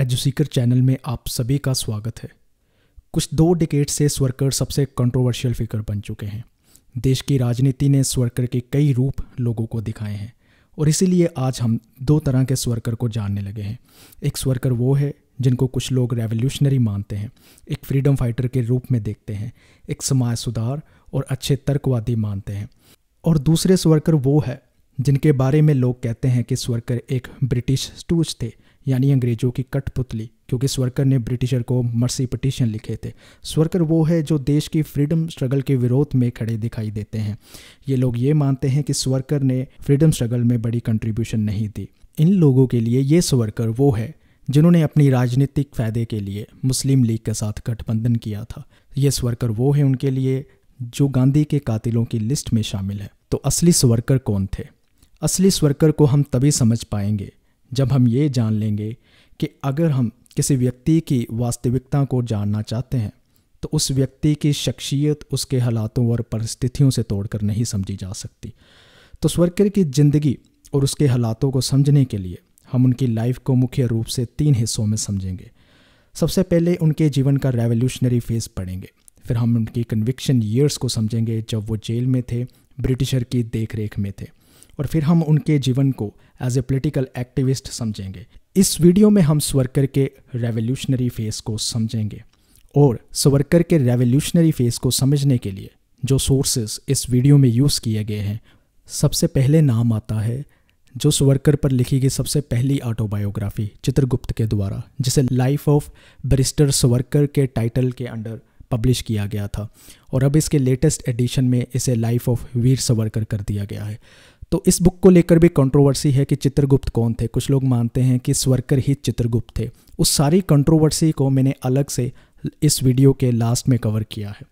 एजुसीकर channel में आप सभी का स्वागत है कुछ दो डिकेट से स्वर्कर सबसे कंट्रोवर्शियल फिगर बन चुके हैं देश की राजनीति ने स्वर्कर के कई रूप लोगों को दिखाए हैं और इसीलिए आज हम दो तरह के स्वर्कर को जानने लगे हैं एक स्वर्कर वो है जिनको कुछ लोग रेवोल्यूशनरी मानते हैं एक फ्रीडम फाइटर के रूप में देखते हैं एक समाज सुधार और अच्छे तर्कवादी मानते हैं और दूसरे स्वर्कर वो है जिनके बारे में लोग कहते हैं कि स्वर्कर एक ब्रिटिश स्टूज थे यानी अंग्रेजों की कठपुतली क्योंकि स्वर्कर ने ब्रिटिशर को मर्सी पटिशन लिखे थे स्वर्कर वो है जो देश की फ्रीडम स्ट्रगल के विरोध में खड़े दिखाई देते हैं ये लोग ये मानते हैं कि स्वर्कर ने फ्रीडम स्ट्रगल में बड़ी कंट्रीब्यूशन नहीं दी इन लोगों के लिए ये स्वर्कर वो है जिन्होंने अपनी राजनीतिक फ़ायदे के लिए मुस्लिम लीग के साथ गठबंधन किया था ये स्वर्कर वो है उनके लिए जो गांधी के कातिलों की लिस्ट में शामिल है तो असली स्वर्कर कौन थे असली स्वर्कर को हम तभी समझ पाएंगे जब हम ये जान लेंगे कि अगर हम किसी व्यक्ति की वास्तविकता को जानना चाहते हैं तो उस व्यक्ति की शख्सियत उसके हालातों और परिस्थितियों से तोड़कर नहीं समझी जा सकती तो स्वर्गर की ज़िंदगी और उसके हालातों को समझने के लिए हम उनकी लाइफ को मुख्य रूप से तीन हिस्सों में समझेंगे सबसे पहले उनके जीवन का रेवोल्यूशनरी फेज़ पढ़ेंगे फिर हम उनकी कन्विक्शन ईयर्स को समझेंगे जब वो जेल में थे ब्रिटिशर की देखरेख में थे और फिर हम उनके जीवन को एज ए पोलिटिकल एक्टिविस्ट समझेंगे इस वीडियो में हम स्वर्कर के रेवोल्यूशनरी फेस को समझेंगे और स्वर्कर के रेवोल्यूशनरी फेस को समझने के लिए जो सोर्सेज इस वीडियो में यूज़ किए गए हैं सबसे पहले नाम आता है जो स्वर्कर पर लिखी गई सबसे पहली ऑटोबायोग्राफी चित्रगुप्त के द्वारा जिसे लाइफ ऑफ बरिस्टर स्वर्कर के टाइटल के अंडर पब्लिश किया गया था और अब इसके लेटेस्ट एडिशन में इसे लाइफ ऑफ वीर सवरकर कर दिया गया है तो इस बुक को लेकर भी कंट्रोवर्सी है कि चित्रगुप्त कौन थे कुछ लोग मानते हैं कि स्वरकर ही चित्रगुप्त थे उस सारी कंट्रोवर्सी को मैंने अलग से इस वीडियो के लास्ट में कवर किया है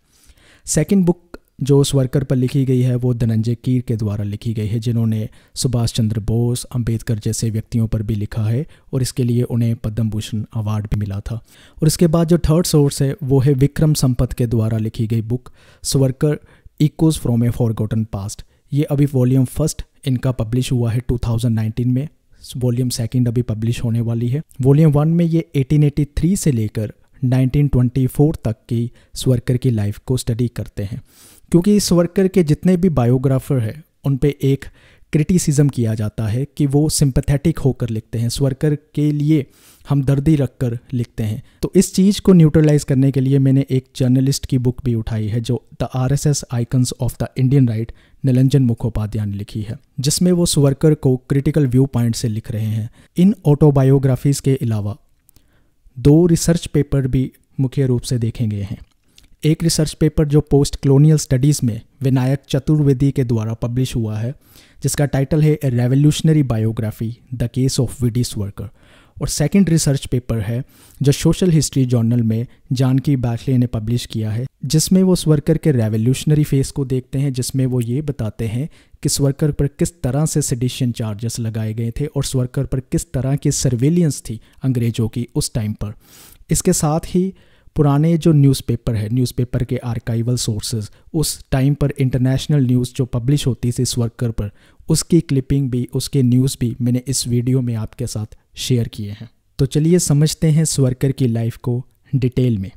सेकेंड बुक जो स्वरकर पर लिखी गई है वो धनंजय कीर के द्वारा लिखी गई है जिन्होंने सुभाष चंद्र बोस अंबेडकर जैसे व्यक्तियों पर भी लिखा है और इसके लिए उन्हें पद्म भूषण अवार्ड भी मिला था और इसके बाद जो थर्ड सोर्स है वो है विक्रम संपत के द्वारा लिखी गई book Savarkar echoes from a forgotten past ये अभी वॉल्यूम फर्स्ट इनका पब्लिश हुआ है 2019 में वॉल्यूम सेकंड अभी पब्लिश होने वाली है वॉल्यूम वन में ये 1883 से लेकर 1924 तक की स्वर्कर की लाइफ को स्टडी करते हैं क्योंकि स्वर्कर के जितने भी बायोग्राफर हैं उन पे एक क्रिटिसिज्म किया जाता है कि वो सिंपथेटिक होकर लिखते हैं स्वर्कर के लिए हम दर्दी रख कर लिखते हैं तो इस चीज़ को न्यूट्रलाइज करने के लिए मैंने एक जर्नलिस्ट की बुक भी उठाई है जो the R S S icons of the Indian right Nilanjan Mukhopadhyay ने लिखी है जिसमें वो स्वर्कर को क्रिटिकल व्यू पॉइंट से लिख रहे हैं इन ऑटोबायोग्राफीज़ के अलावा दो रिसर्च पेपर भी मुख्य रूप से देखे गए हैं एक रिसर्च पेपर जो पोस्ट क्लोनियल स्टडीज़ में विनायक चतुर्वेदी के द्वारा पब्लिश हुआ है जिसका टाइटल है revolutionary biography the case of विडिस वर्कर और सेकेंड रिसर्च पेपर है जो सोशल हिस्ट्री जर्नल में जानकी बैखले ने पब्लिश किया है जिसमें वो स्वर्कर के रेवोल्यूशनरी फेस को देखते हैं जिसमें वो ये बताते हैं कि स्वर्कर पर किस तरह से सडिशन चार्जेस लगाए गए थे और स्वर्कर पर किस तरह की सर्वेलियंस थी अंग्रेज़ों की उस टाइम पर इसके साथ ही पुराने जो न्यूज़पेपर है न्यूज़पेपर के आर्काइवल सोर्सेज उस टाइम पर इंटरनेशनल न्यूज़ जो पब्लिश होती थी इस वर्कर पर उसकी क्लिपिंग भी उसके न्यूज़ भी मैंने इस वीडियो में आपके साथ शेयर किए हैं तो चलिए समझते हैं स्वर्कर की लाइफ को डिटेल में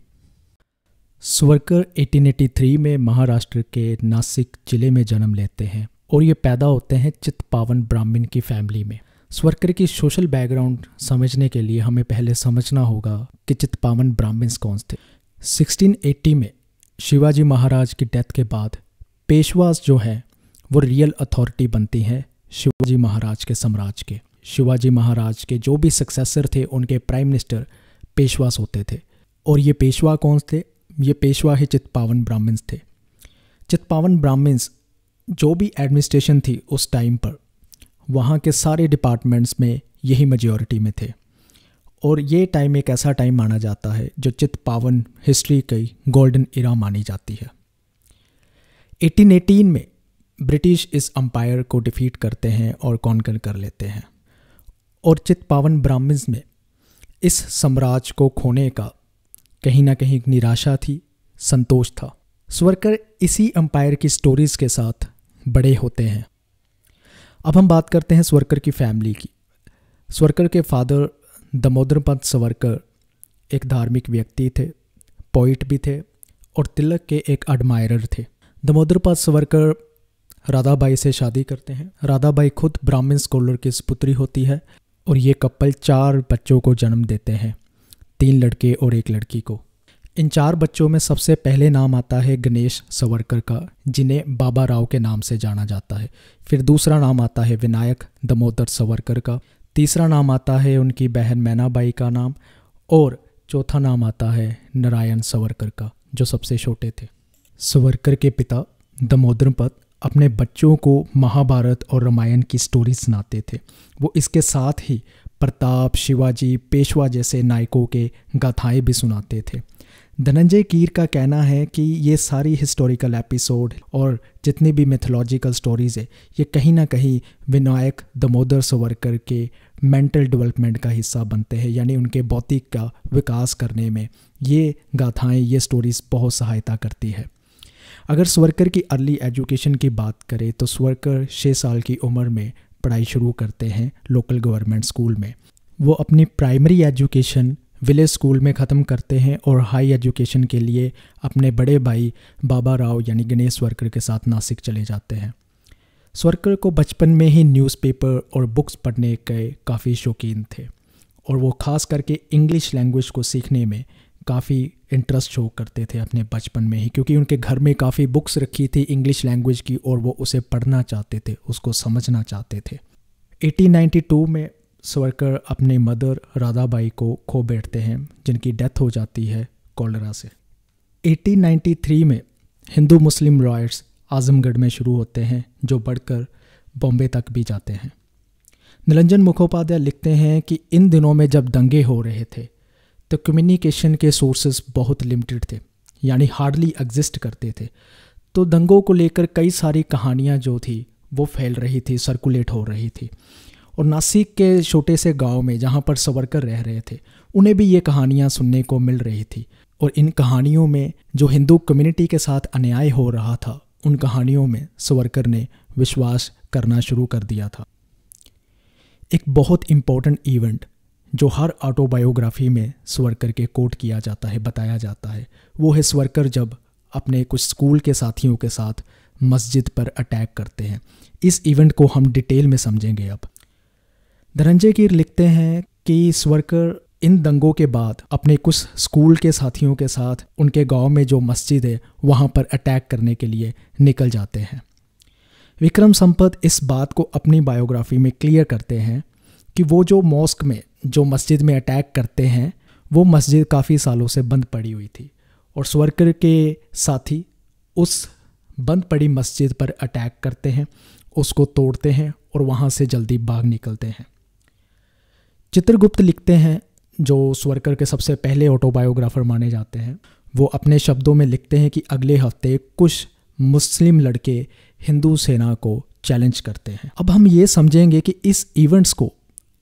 स्वर्कर 1883 में महाराष्ट्र के नासिक जिले में जन्म लेते हैं और ये पैदा होते हैं पावन ब्राह्मण की फैमिली में स्वर्कर की सोशल बैकग्राउंड समझने के लिए हमें पहले समझना होगा कि चित्पावन ब्राह्मण्स कौन थे 1680 में शिवाजी महाराज की डेथ के बाद पेशवास जो हैं वो रियल अथॉरिटी बनती हैं शिवाजी महाराज के साम्राज्य के शिवाजी महाराज के जो भी सक्सेसर थे उनके प्राइम मिनिस्टर पेशवास होते थे और ये पेशवा कौन थे ये पेशवा ही चित्पावन ब्राह्मण्स थे चित्पावन ब्राह्मण्स जो भी एडमिनिस्ट्रेशन थी उस टाइम पर वहाँ के सारे डिपार्टमेंट्स में यही मेजोरिटी में थे और ये टाइम एक ऐसा टाइम माना जाता है जो चित पावन हिस्ट्री की गोल्डन इरा मानी जाती है 1818 में ब्रिटिश इस अम्पायर को डिफीट करते हैं और कॉन्कर कर लेते हैं और चित पावन ब्राह्मण में इस साम्राज्य को खोने का कहीं ना कहीं निराशा थी संतोष था स्वरकर इसी अम्पायर की स्टोरीज़ के साथ बड़े होते हैं अब हम बात करते हैं स्वरकर की फैमिली की स्वरकर के फादर दमोदर पंत सवरकर एक धार्मिक व्यक्ति थे पोइट भी थे और तिलक के एक एडमायरर थे दमोदर पंत सवरकर राधाबाई से शादी करते हैं राधाबाई खुद ब्राह्मण स्कॉलर की सुपुत्री होती है और ये कपल चार बच्चों को जन्म देते हैं तीन लड़के और एक लड़की को इन चार बच्चों में सबसे पहले नाम आता है गणेश सवरकर का जिन्हें बाबा राव के नाम से जाना जाता है फिर दूसरा नाम आता है विनायक दमोदर सवरकर का तीसरा नाम आता है उनकी बहन मैनाबाई का नाम और चौथा नाम आता है नारायण सवरकर का जो सबसे छोटे थे सवरकर के पिता दमोदर पद अपने बच्चों को महाभारत और रामायण की स्टोरी सुनाते थे वो इसके साथ ही प्रताप शिवाजी पेशवा जैसे नायकों के गाथाएं भी सुनाते थे धनंजय कीर का कहना है कि ये सारी हिस्टोरिकल एपिसोड और जितनी भी मिथोलॉजिकल स्टोरीज़ है ये कहीं ना कहीं विनायक दमोदर सवरकर के मेंटल डेवलपमेंट का हिस्सा बनते हैं यानी उनके बौद्धिक का विकास करने में ये गाथाएं ये स्टोरीज़ बहुत सहायता करती है अगर स्वरकर की अर्ली एजुकेशन की बात करें तो स्वरकर छः साल की उम्र में पढ़ाई शुरू करते हैं लोकल गवर्नमेंट स्कूल में वो अपनी प्राइमरी एजुकेशन विलेज स्कूल में ख़त्म करते हैं और हाई एजुकेशन के लिए अपने बड़े भाई बाबा राव यानी गणेश वर्कर के साथ नासिक चले जाते हैं स्वर्कर को बचपन में ही न्यूज़पेपर और बुक्स पढ़ने के काफ़ी शौकीन थे और वो ख़ास करके इंग्लिश लैंग्वेज को सीखने में काफ़ी इंटरेस्ट शो करते थे अपने बचपन में ही क्योंकि उनके घर में काफ़ी बुक्स रखी थी इंग्लिश लैंग्वेज की और वो उसे पढ़ना चाहते थे उसको समझना चाहते थे 1892 में सवरकर अपने मदर राधाबाई को खो बैठते हैं जिनकी डेथ हो जाती है कॉलरा से 1893 में हिंदू मुस्लिम रॉयट्स आजमगढ़ में शुरू होते हैं जो बढ़कर बॉम्बे तक भी जाते हैं निरंजन मुखोपाध्याय लिखते हैं कि इन दिनों में जब दंगे हो रहे थे तो कम्युनिकेशन के सोर्सेज बहुत लिमिटेड थे यानी हार्डली एग्जिस्ट करते थे तो दंगों को लेकर कई सारी कहानियाँ जो थी वो फैल रही थी सर्कुलेट हो रही थी और नासिक के छोटे से गांव में जहां पर सवरकर रह रहे थे उन्हें भी ये कहानियां सुनने को मिल रही थी और इन कहानियों में जो हिंदू कम्युनिटी के साथ अन्याय हो रहा था उन कहानियों में सवरकर ने विश्वास करना शुरू कर दिया था एक बहुत इम्पॉर्टेंट इवेंट जो हर ऑटोबायोग्राफी में स्वरकर के कोट किया जाता है बताया जाता है वो है स्वरकर जब अपने कुछ स्कूल के साथियों के साथ मस्जिद पर अटैक करते हैं इस इवेंट को हम डिटेल में समझेंगे अब धनंजय कीर लिखते हैं कि स्वर्कर इन दंगों के बाद अपने कुछ स्कूल के साथियों के साथ उनके गांव में जो मस्जिद है वहां पर अटैक करने के लिए निकल जाते हैं विक्रम संपत इस बात को अपनी बायोग्राफी में क्लियर करते हैं कि वो जो मॉस्क में जो मस्जिद में अटैक करते हैं वो मस्जिद काफ़ी सालों से बंद पड़ी हुई थी और स्वर्कर के साथी उस बंद पड़ी मस्जिद पर अटैक करते हैं उसको तोड़ते हैं और वहाँ से जल्दी भाग निकलते हैं चित्रगुप्त लिखते हैं जो स्वरकर के सबसे पहले ऑटोबायोग्राफर माने जाते हैं वो अपने शब्दों में लिखते हैं कि अगले हफ्ते कुछ मुस्लिम लड़के हिंदू सेना को चैलेंज करते हैं अब हम ये समझेंगे कि इस इवेंट्स को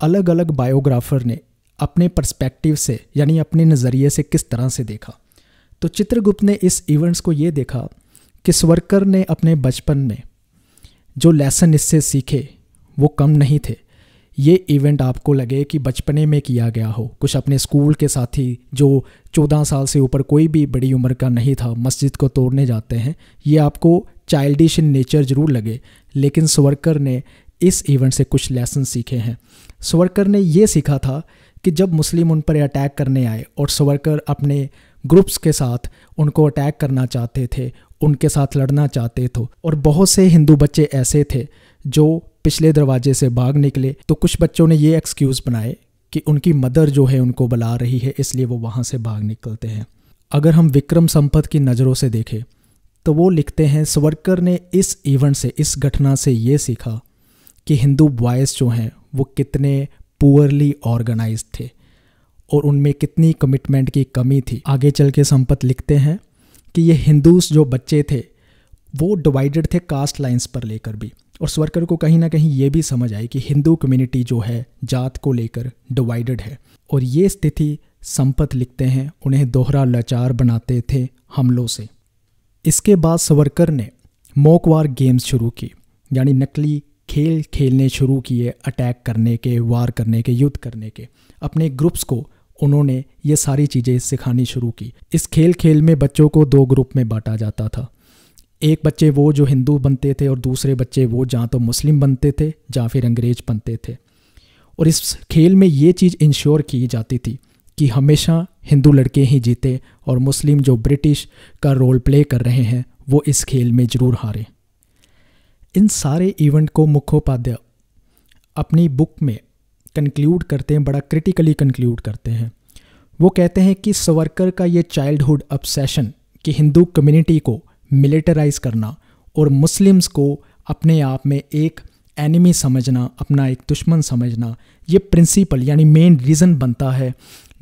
अलग अलग बायोग्राफर ने अपने पर्सपेक्टिव से यानी अपने नज़रिए से किस तरह से देखा तो चित्रगुप्त ने इस इवेंट्स को ये देखा कि स्वरकर ने अपने बचपन में जो लेसन इससे सीखे वो कम नहीं थे ये इवेंट आपको लगे कि बचपने में किया गया हो कुछ अपने स्कूल के साथी जो चौदह साल से ऊपर कोई भी बड़ी उम्र का नहीं था मस्जिद को तोड़ने जाते हैं ये आपको चाइल्डिश इन नेचर जरूर लगे लेकिन स्वरकर ने इस इवेंट से कुछ लेसन सीखे हैं स्वरकर ने ये सीखा था कि जब मुस्लिम उन पर अटैक करने आए और स्वरकर अपने ग्रुप्स के साथ उनको अटैक करना चाहते थे उनके साथ लड़ना चाहते थे और बहुत से हिंदू बच्चे ऐसे थे जो पिछले दरवाजे से भाग निकले तो कुछ बच्चों ने ये एक्सक्यूज़ बनाए कि उनकी मदर जो है उनको बुला रही है इसलिए वो वहाँ से भाग निकलते हैं अगर हम विक्रम संपत की नज़रों से देखें तो वो लिखते हैं सवरकर ने इस इवेंट से इस घटना से ये सीखा कि हिंदू बॉयज़ जो हैं वो कितने पुअरली ऑर्गेनाइज थे और उनमें कितनी कमिटमेंट की कमी थी आगे चल के संपत लिखते हैं कि ये हिंदूस जो बच्चे थे वो डिवाइडेड थे कास्ट लाइंस पर लेकर भी और स्वर्कर को कहीं ना कहीं ये भी समझ आई कि हिंदू कम्युनिटी जो है जात को लेकर डिवाइडेड है और ये स्थिति संपत लिखते हैं उन्हें दोहरा लाचार बनाते थे हमलों से इसके बाद सवरकर ने मोकवार गेम्स शुरू की यानी नकली खेल खेलने शुरू किए अटैक करने के वार करने के युद्ध करने के अपने ग्रुप्स को उन्होंने ये सारी चीज़ें सिखानी शुरू की इस खेल खेल में बच्चों को दो ग्रुप में बांटा जाता था एक बच्चे वो जो हिंदू बनते थे और दूसरे बच्चे वो जहाँ तो मुस्लिम बनते थे या फिर अंग्रेज बनते थे और इस खेल में ये चीज़ इंश्योर की जाती थी कि हमेशा हिंदू लड़के ही जीते और मुस्लिम जो ब्रिटिश का रोल प्ले कर रहे हैं वो इस खेल में ज़रूर हारे इन सारे इवेंट को मुखोपाध्याय अपनी बुक में कंक्लूड करते हैं बड़ा क्रिटिकली कंक्लूड करते हैं वो कहते हैं कि सवरकर का ये चाइल्डहुड अपसेशन कि हिंदू कम्युनिटी को मिलिटराइज करना और मुस्लिम्स को अपने आप में एक एनिमी समझना अपना एक दुश्मन समझना ये प्रिंसिपल यानी मेन रीज़न बनता है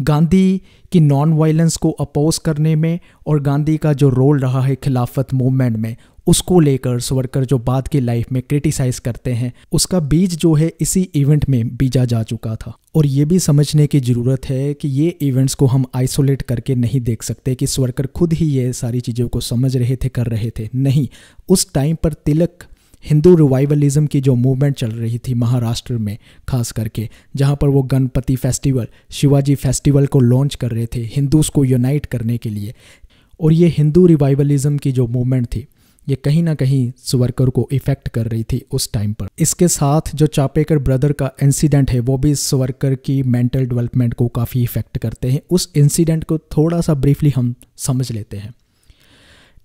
गांधी की नॉन वायलेंस को अपोज करने में और गांधी का जो रोल रहा है खिलाफत मूवमेंट में उसको लेकर स्वरकर जो बाद की लाइफ में क्रिटिसाइज करते हैं उसका बीज जो है इसी इवेंट में बीजा जा चुका था और ये भी समझने की ज़रूरत है कि ये इवेंट्स को हम आइसोलेट करके नहीं देख सकते कि स्वरकर खुद ही ये सारी चीज़ों को समझ रहे थे कर रहे थे नहीं उस टाइम पर तिलक हिंदू रिवाइवलिज्म की जो मूवमेंट चल रही थी महाराष्ट्र में खास करके जहाँ पर वो गणपति फेस्टिवल शिवाजी फेस्टिवल को लॉन्च कर रहे थे हिंदूज़ को यूनाइट करने के लिए और ये हिंदू रिवाइवलिज्म की जो मूवमेंट थी ये कहीं ना कहीं सुवरकर को इफेक्ट कर रही थी उस टाइम पर इसके साथ जो चापेकर ब्रदर का इंसिडेंट है वो भी सुवरकर की मेंटल डेवलपमेंट को काफ़ी इफेक्ट करते हैं उस इंसिडेंट को थोड़ा सा ब्रीफली हम समझ लेते हैं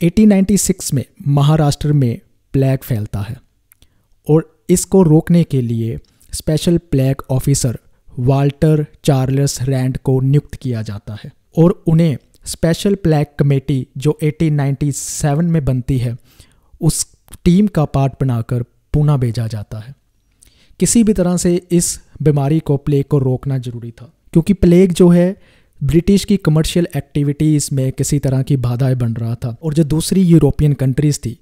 1896 में महाराष्ट्र में प्लैग फैलता है और इसको रोकने के लिए special plague officer Walter Charles Rand को नियुक्त किया जाता है और उन्हें स्पेशल प्लैक कमेटी जो 1897 में बनती है उस टीम का पार्ट बनाकर पूना भेजा जाता है किसी भी तरह से इस बीमारी को प्लेग को रोकना जरूरी था क्योंकि प्लेग जो है ब्रिटिश की कमर्शियल एक्टिविटीज़ में किसी तरह की बाधाएं बन रहा था और जो दूसरी यूरोपियन कंट्रीज़ थी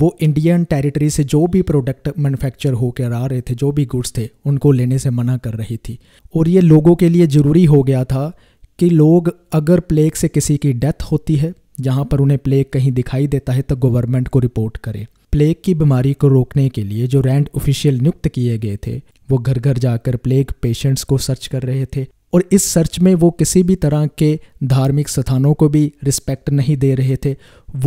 वो इंडियन टेरिटरी से जो भी प्रोडक्ट मैन्युफैक्चर होकर आ रहे थे जो भी गुड्स थे उनको लेने से मना कर रही थी और ये लोगों के लिए ज़रूरी हो गया था कि लोग अगर प्लेग से किसी की डेथ होती है जहाँ पर उन्हें प्लेग कहीं दिखाई देता है तो गवर्नमेंट को रिपोर्ट करें प्लेग की बीमारी को रोकने के लिए जो रैंड ऑफिशियल नियुक्त किए गए थे वो घर घर जाकर प्लेग पेशेंट्स को सर्च कर रहे थे और इस सर्च में वो किसी भी तरह के धार्मिक स्थानों को भी रिस्पेक्ट नहीं दे रहे थे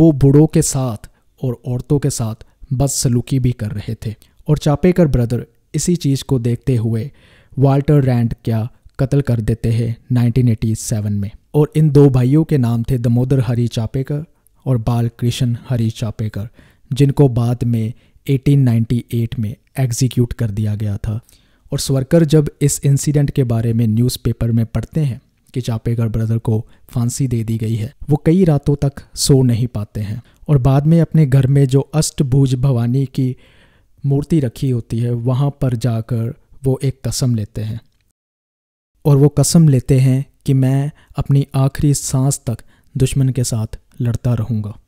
वो बूढ़ों के साथ और औरतों के साथ बदसलूकी भी कर रहे थे और चापेकर ब्रदर इसी चीज़ को देखते हुए वाल्टर रैंड क्या कत्ल कर देते हैं 1987 में और इन दो भाइयों के नाम थे दमोदर हरी चापेकर और बाल कृष्ण हरी चापेकर जिनको बाद में 1898 में एग्जीक्यूट कर दिया गया था और स्वरकर जब इस इंसिडेंट के बारे में न्यूज़पेपर में पढ़ते हैं कि चापेकर ब्रदर को फांसी दे दी गई है वो कई रातों तक सो नहीं पाते हैं और बाद में अपने घर में जो अष्टभुज भवानी की मूर्ति रखी होती है वहाँ पर जाकर वो एक कसम लेते हैं और वो कसम लेते हैं कि मैं अपनी आखिरी सांस तक दुश्मन के साथ लड़ता रहूँगा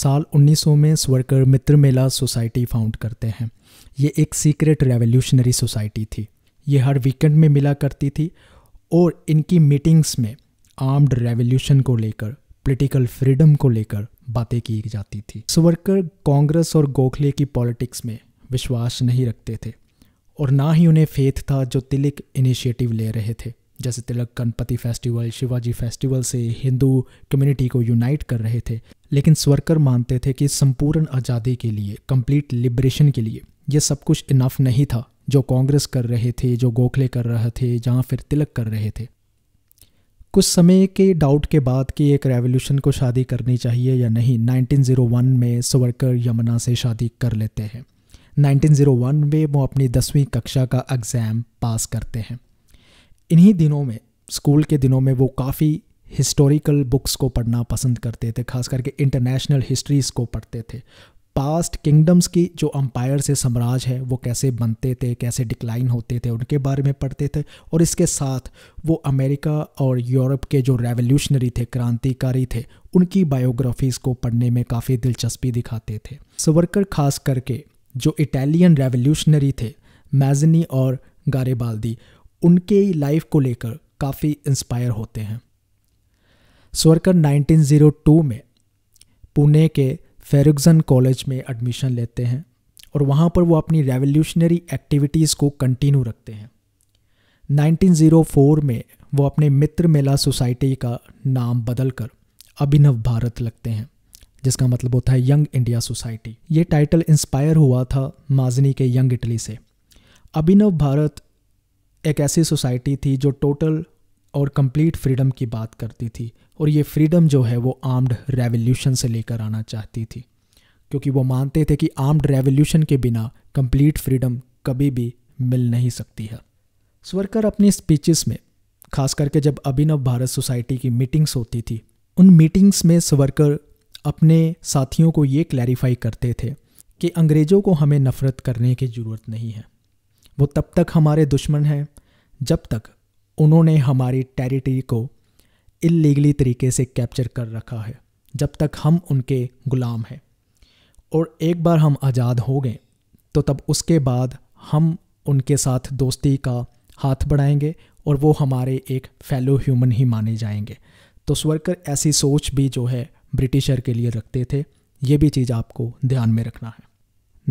साल 1900 में स्वर्कर मित्र मेला सोसाइटी फाउंड करते हैं ये एक सीक्रेट रेवोल्यूशनरी सोसाइटी थी ये हर वीकेंड में मिला करती थी और इनकी मीटिंग्स में आर्म्ड रेवोल्यूशन को लेकर पॉलिटिकल फ्रीडम को लेकर बातें की जाती थी स्वर्कर कांग्रेस और गोखले की पॉलिटिक्स में विश्वास नहीं रखते थे और ना ही उन्हें फेथ था जो तिलक इनिशिएटिव ले रहे थे जैसे तिलक गणपति फेस्टिवल शिवाजी फेस्टिवल से हिंदू कम्युनिटी को यूनाइट कर रहे थे लेकिन स्वरकर मानते थे कि संपूर्ण आज़ादी के लिए कंप्लीट लिबरेशन के लिए यह सब कुछ इनफ नहीं था जो कांग्रेस कर रहे थे जो गोखले कर रहे थे जहाँ फिर तिलक कर रहे थे कुछ समय के डाउट के बाद कि एक रेवोल्यूशन को शादी करनी चाहिए या नहीं 1901 में स्वरकर यमुना से शादी कर लेते हैं 1901 में वो अपनी दसवीं कक्षा का एग्ज़ाम पास करते हैं इन्हीं दिनों में स्कूल के दिनों में वो काफ़ी हिस्टोरिकल बुक्स को पढ़ना पसंद करते थे खास करके इंटरनेशनल हिस्ट्रीज़ को पढ़ते थे पास्ट किंगडम्स की जो अम्पायर से साम्राज्य है वो कैसे बनते थे कैसे डिक्लाइन होते थे उनके बारे में पढ़ते थे और इसके साथ वो अमेरिका और यूरोप के जो रेवोल्यूशनरी थे क्रांतिकारी थे उनकी बायोग्राफीज़ को पढ़ने में काफ़ी दिलचस्पी दिखाते थे सवरकर खास करके जो इटालियन रेवोल्यूशनरी थे मैजनी और गारेबाल्दी उनके लाइफ को लेकर काफ़ी इंस्पायर होते हैं स्वरकर 1902 में पुणे के फेरुगजन कॉलेज में एडमिशन लेते हैं और वहाँ पर वो अपनी रेवोल्यूशनरी एक्टिविटीज़ को कंटिन्यू रखते हैं 1904 में वो अपने मित्र मेला सोसाइटी का नाम बदलकर अभिनव भारत लगते हैं जिसका मतलब होता है यंग इंडिया सोसाइटी ये टाइटल इंस्पायर हुआ था माजनी के यंग इटली से अभिनव भारत एक ऐसी सोसाइटी थी जो टोटल और कंप्लीट फ्रीडम की बात करती थी और ये फ्रीडम जो है वो आर्म्ड रेवोल्यूशन से लेकर आना चाहती थी क्योंकि वो मानते थे कि आर्म्ड रेवोल्यूशन के बिना कंप्लीट फ्रीडम कभी भी मिल नहीं सकती है स्वरकर अपनी स्पीचेस में खास करके जब अभिनव भारत सोसाइटी की मीटिंग्स होती थी उन मीटिंग्स में स्वरकर अपने साथियों को ये क्लैरिफाई करते थे कि अंग्रेज़ों को हमें नफ़रत करने की ज़रूरत नहीं है वो तब तक हमारे दुश्मन हैं जब तक उन्होंने हमारी टेरिटरी को इलीगली तरीके से कैप्चर कर रखा है जब तक हम उनके गुलाम हैं और एक बार हम आज़ाद हो गए तो तब उसके बाद हम उनके साथ दोस्ती का हाथ बढ़ाएंगे और वो हमारे एक फेलो ह्यूमन ही माने जाएंगे तो स्वर्कर ऐसी सोच भी जो है ब्रिटिशर के लिए रखते थे ये भी चीज़ आपको ध्यान में रखना है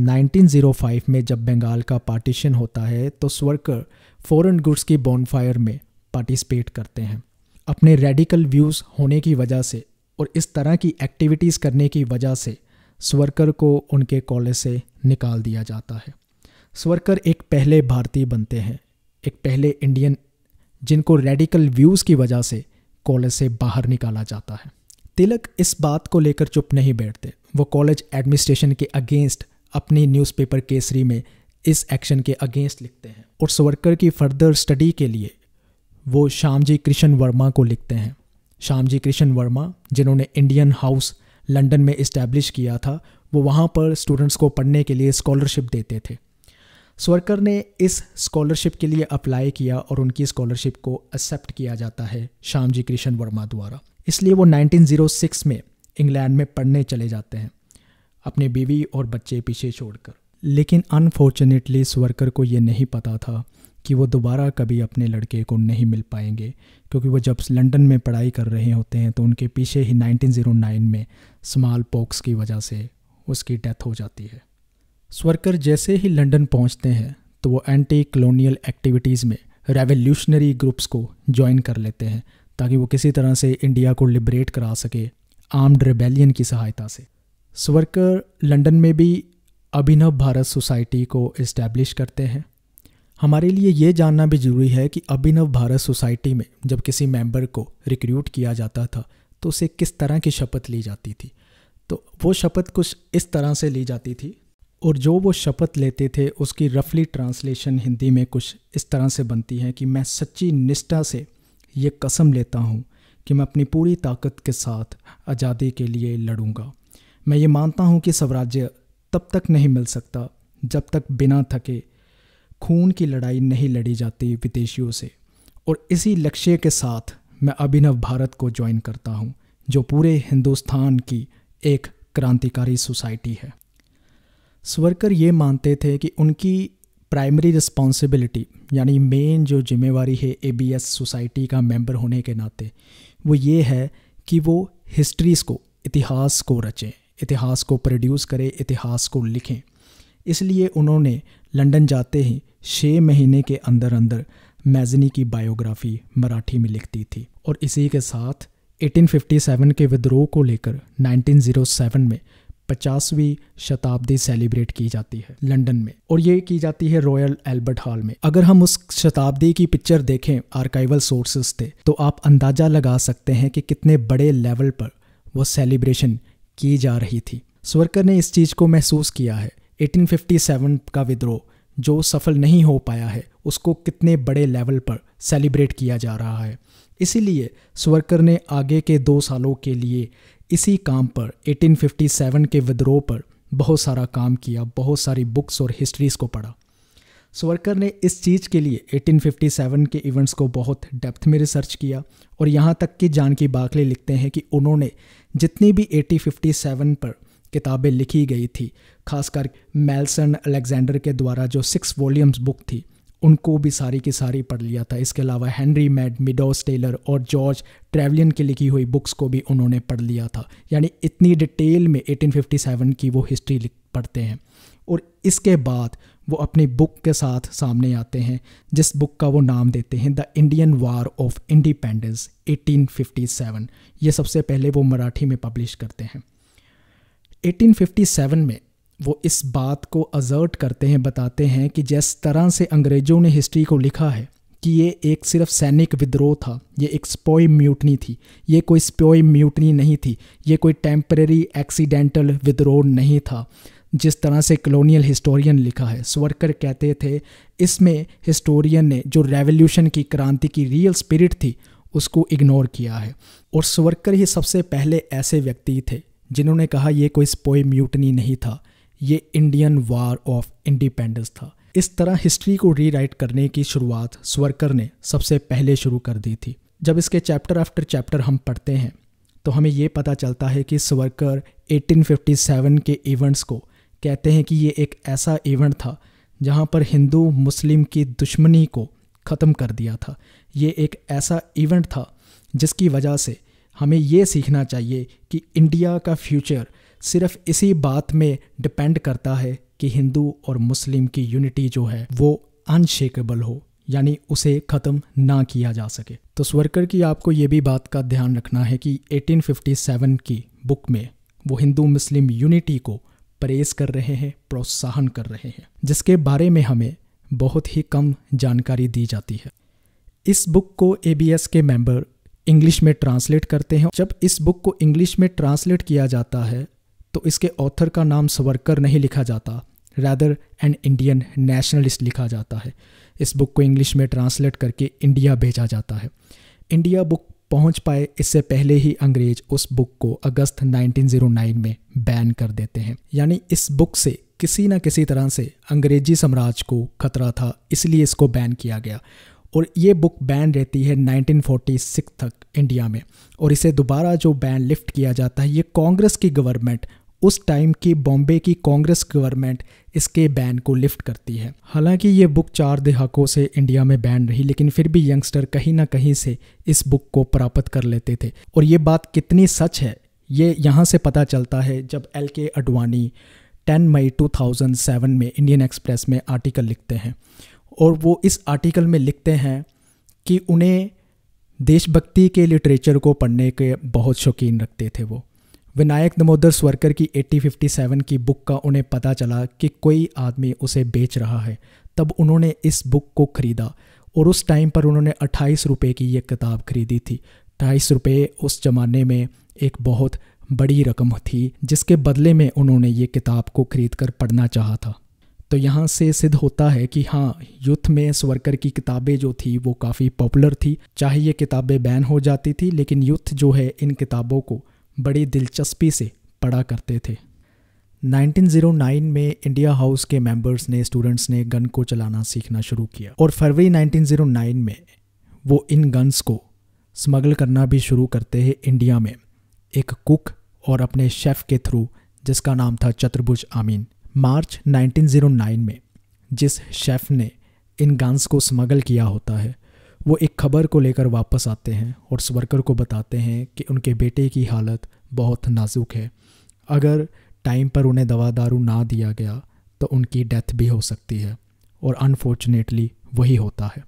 1905 में जब बंगाल का पार्टीशन होता है तो स्वर्कर फॉरेन गुड्स की बॉनफायर में पार्टिसिपेट करते हैं अपने रेडिकल व्यूज़ होने की वजह से और इस तरह की एक्टिविटीज़ करने की वजह से स्वर्कर को उनके कॉलेज से निकाल दिया जाता है स्वर्कर एक पहले भारतीय बनते हैं एक पहले इंडियन जिनको रेडिकल व्यूज़ की वजह से कॉलेज से बाहर निकाला जाता है तिलक इस बात को लेकर चुप नहीं बैठते वो कॉलेज एडमिनिस्ट्रेशन के अगेंस्ट अपनी न्यूज़पेपर केसरी में इस एक्शन के अगेंस्ट लिखते हैं और सवरकर की फर्दर स्टडी के लिए वो श्यामजी कृष्ण वर्मा को लिखते हैं श्यामजी कृष्ण वर्मा जिन्होंने इंडियन हाउस लंदन में इस्टेब्लिश किया था वो वहाँ पर स्टूडेंट्स को पढ़ने के लिए स्कॉलरशिप देते थे स्वरकर ने इस स्कॉलरशिप के लिए अप्लाई किया और उनकी स्कॉलरशिप को एक्सेप्ट किया जाता है श्यामजी कृष्ण वर्मा द्वारा इसलिए वो 1906 में इंग्लैंड में पढ़ने चले जाते हैं अपने बीवी और बच्चे पीछे छोड़कर लेकिन अनफॉर्चुनेटली इस वर्कर को ये नहीं पता था कि वो दोबारा कभी अपने लड़के को नहीं मिल पाएंगे क्योंकि वो जब लंदन में पढ़ाई कर रहे होते हैं तो उनके पीछे ही 1909 में स्मॉल पॉक्स की वजह से उसकी डेथ हो जाती है स्वर्कर जैसे ही लंदन पहुंचते हैं तो वो एंटी कलोनियल एक्टिविटीज़ में रेवोल्यूशनरी ग्रुप्स को ज्वाइन कर लेते हैं ताकि वो किसी तरह से इंडिया को लिबरेट करा सके आर्म्ड रेबेलियन की सहायता से स्वर्कर लंदन में भी अभिनव भारत सोसाइटी को इस्टेब्लिश करते हैं हमारे लिए ये जानना भी ज़रूरी है कि अभिनव भारत सोसाइटी में जब किसी मेंबर को रिक्रूट किया जाता था तो उसे किस तरह की शपथ ली जाती थी तो वो शपथ कुछ इस तरह से ली जाती थी और जो वो शपथ लेते थे उसकी रफली ट्रांसलेशन हिंदी में कुछ इस तरह से बनती है कि मैं सच्ची निष्ठा से ये कसम लेता हूँ कि मैं अपनी पूरी ताकत के साथ आज़ादी के लिए लड़ूंगा मैं ये मानता हूँ कि स्वराज्य तब तक नहीं मिल सकता जब तक बिना थके खून की लड़ाई नहीं लड़ी जाती विदेशियों से और इसी लक्ष्य के साथ मैं अभिनव भारत को ज्वाइन करता हूँ जो पूरे हिंदुस्तान की एक क्रांतिकारी सोसाइटी है स्वरकर ये मानते थे कि उनकी प्राइमरी रिस्पॉन्सिबिलिटी यानी मेन जो जिम्मेवारी है एस सोसाइटी का मेंबर होने के नाते वो ये है कि वो हिस्ट्रीज़ को इतिहास को रचें इतिहास को प्रोड्यूस करें इतिहास को लिखें इसलिए उन्होंने लंदन जाते ही छः महीने के अंदर अंदर मैजनी की बायोग्राफी मराठी में लिखती थी और इसी के साथ 1857 के विद्रोह को लेकर 1907 में पचासवीं शताब्दी सेलिब्रेट की जाती है लंदन में और ये की जाती है रॉयल एल्बर्ट हॉल में अगर हम उस शताब्दी की पिक्चर देखें आर्काइवल सोर्सेस से तो आप अंदाजा लगा सकते हैं कि कितने बड़े लेवल पर वो सेलिब्रेशन की जा रही थी स्वर्कर ने इस चीज़ को महसूस किया है 1857 का विद्रोह जो सफल नहीं हो पाया है उसको कितने बड़े लेवल पर सेलिब्रेट किया जा रहा है इसीलिए स्वर्कर ने आगे के दो सालों के लिए इसी काम पर 1857 के विद्रोह पर बहुत सारा काम किया बहुत सारी बुक्स और हिस्ट्रीज़ को पढ़ा स्वर्कर ने इस चीज़ के लिए 1857 के इवेंट्स को बहुत डेप्थ में रिसर्च किया और यहाँ तक कि जानकी बाखले लिखते हैं कि उन्होंने जितनी भी 1857 पर किताबें लिखी गई थी खासकर मेल्सन अलेक्जेंडर के द्वारा जो सिक्स वॉल्यूम्स बुक थी उनको भी सारी की सारी पढ़ लिया था इसके अलावा हेनरी मैड मिडोस टेलर और जॉर्ज ट्रेवलियन की लिखी हुई बुक्स को भी उन्होंने पढ़ लिया था यानी इतनी डिटेल में 1857 की वो हिस्ट्री लिख पढ़ते हैं और इसके बाद वो अपनी बुक के साथ सामने आते हैं जिस बुक का वो नाम देते हैं the Indian war of independence 1857 ये सबसे पहले वो मराठी में पब्लिश करते हैं 1857 में वो इस बात को अजर्ट करते हैं बताते हैं कि जिस तरह से अंग्रेज़ों ने हिस्ट्री को लिखा है कि ये एक सिर्फ सैनिक विद्रोह था ये एक स्पोय म्यूटनी थी ये कोई स्पोय म्यूटनी नहीं थी ये कोई टेम्परेरी एक्सीडेंटल विद्रोह नहीं था जिस तरह से कलोनियल हिस्टोरियन लिखा है स्वर्कर कहते थे इसमें हिस्टोरियन ने जो रेवोल्यूशन की क्रांति की रियल स्पिरिट थी उसको इग्नोर किया है और स्वर्कर ही सबसे पहले ऐसे व्यक्ति थे जिन्होंने कहा यह कोई स्पोय म्यूटनी नहीं था ये इंडियन वार ऑफ इंडिपेंडेंस था इस तरह हिस्ट्री को रीराइट करने की शुरुआत स्वर्कर ने सबसे पहले शुरू कर दी थी जब इसके चैप्टर आफ्टर चैप्टर हम पढ़ते हैं तो हमें ये पता चलता है कि स्वर्कर 1857 के इवेंट्स को कहते हैं कि ये एक ऐसा इवेंट था जहाँ पर हिंदू मुस्लिम की दुश्मनी को ख़त्म कर दिया था ये एक ऐसा इवेंट था जिसकी वजह से हमें ये सीखना चाहिए कि इंडिया का फ्यूचर सिर्फ इसी बात में डिपेंड करता है कि हिंदू और मुस्लिम की यूनिटी जो है वो अनशेकेबल हो यानी उसे ख़त्म ना किया जा सके तो स्वर्कर की आपको ये भी बात का ध्यान रखना है कि 1857 की बुक में वो हिंदू मुस्लिम यूनिटी को परेज कर रहे हैं प्रोत्साहन कर रहे हैं जिसके बारे में हमें बहुत ही कम जानकारी दी जाती है इस बुक को ए के मेंबर इंग्लिश में ट्रांसलेट करते हैं जब इस बुक को इंग्लिश में ट्रांसलेट किया जाता है तो इसके ऑथर का नाम सवरकर नहीं लिखा जाता रैदर एन इंडियन नेशनलिस्ट लिखा जाता है इस बुक को इंग्लिश में ट्रांसलेट करके इंडिया भेजा जाता है इंडिया बुक पहुंच पाए इससे पहले ही अंग्रेज उस बुक को अगस्त 1909 में बैन कर देते हैं यानी इस बुक से किसी न किसी तरह से अंग्रेजी साम्राज्य को खतरा था इसलिए इसको बैन किया गया और ये बुक बैन रहती है 1946 तक इंडिया में और इसे दोबारा जो बैन लिफ्ट किया जाता है ये कांग्रेस की गवर्नमेंट उस टाइम की बॉम्बे की कांग्रेस गवर्नमेंट इसके बैन को लिफ्ट करती है हालांकि ये बुक चार दहाकों से इंडिया में बैन रही लेकिन फिर भी यंगस्टर कहीं ना कहीं से इस बुक को प्राप्त कर लेते थे और ये बात कितनी सच है ये यहाँ से पता चलता है जब एल के अडवाणी 10 मई 2007 में इंडियन एक्सप्रेस में आर्टिकल लिखते हैं और वो इस आर्टिकल में लिखते हैं कि उन्हें देशभक्ति के लिटरेचर को पढ़ने के बहुत शौकीन रखते थे वो विनायक दमोदर स्वरकर की 1857 की बुक का उन्हें पता चला कि कोई आदमी उसे बेच रहा है तब उन्होंने इस बुक को ख़रीदा और उस टाइम पर उन्होंने अट्ठाईस रुपये की ये किताब खरीदी थी अट्ठाईस रुपये उस ज़माने में एक बहुत बड़ी रकम थी जिसके बदले में उन्होंने ये किताब को खरीद कर पढ़ना चाहा था तो यहाँ से सिद्ध होता है कि हाँ यूथ में स्वरकर की किताबें जो थी वो काफ़ी पॉपुलर थी चाहे ये किताबें बैन हो जाती थी लेकिन यूथ जो है इन किताबों को बड़ी दिलचस्पी से पढ़ा करते थे 1909 में इंडिया हाउस के मेंबर्स ने स्टूडेंट्स ने गन को चलाना सीखना शुरू किया और फरवरी 1909 में वो इन गन्स को स्मगल करना भी शुरू करते हैं इंडिया में एक कुक और अपने शेफ़ के थ्रू जिसका नाम था चतुर्भुज आमीन मार्च 1909 में जिस शेफ़ ने इन गन्स को स्मगल किया होता है वो एक खबर को लेकर वापस आते हैं और उस वर्कर को बताते हैं कि उनके बेटे की हालत बहुत नाजुक है अगर टाइम पर उन्हें दवा दारू ना दिया गया तो उनकी डेथ भी हो सकती है और अनफॉर्चुनेटली वही होता है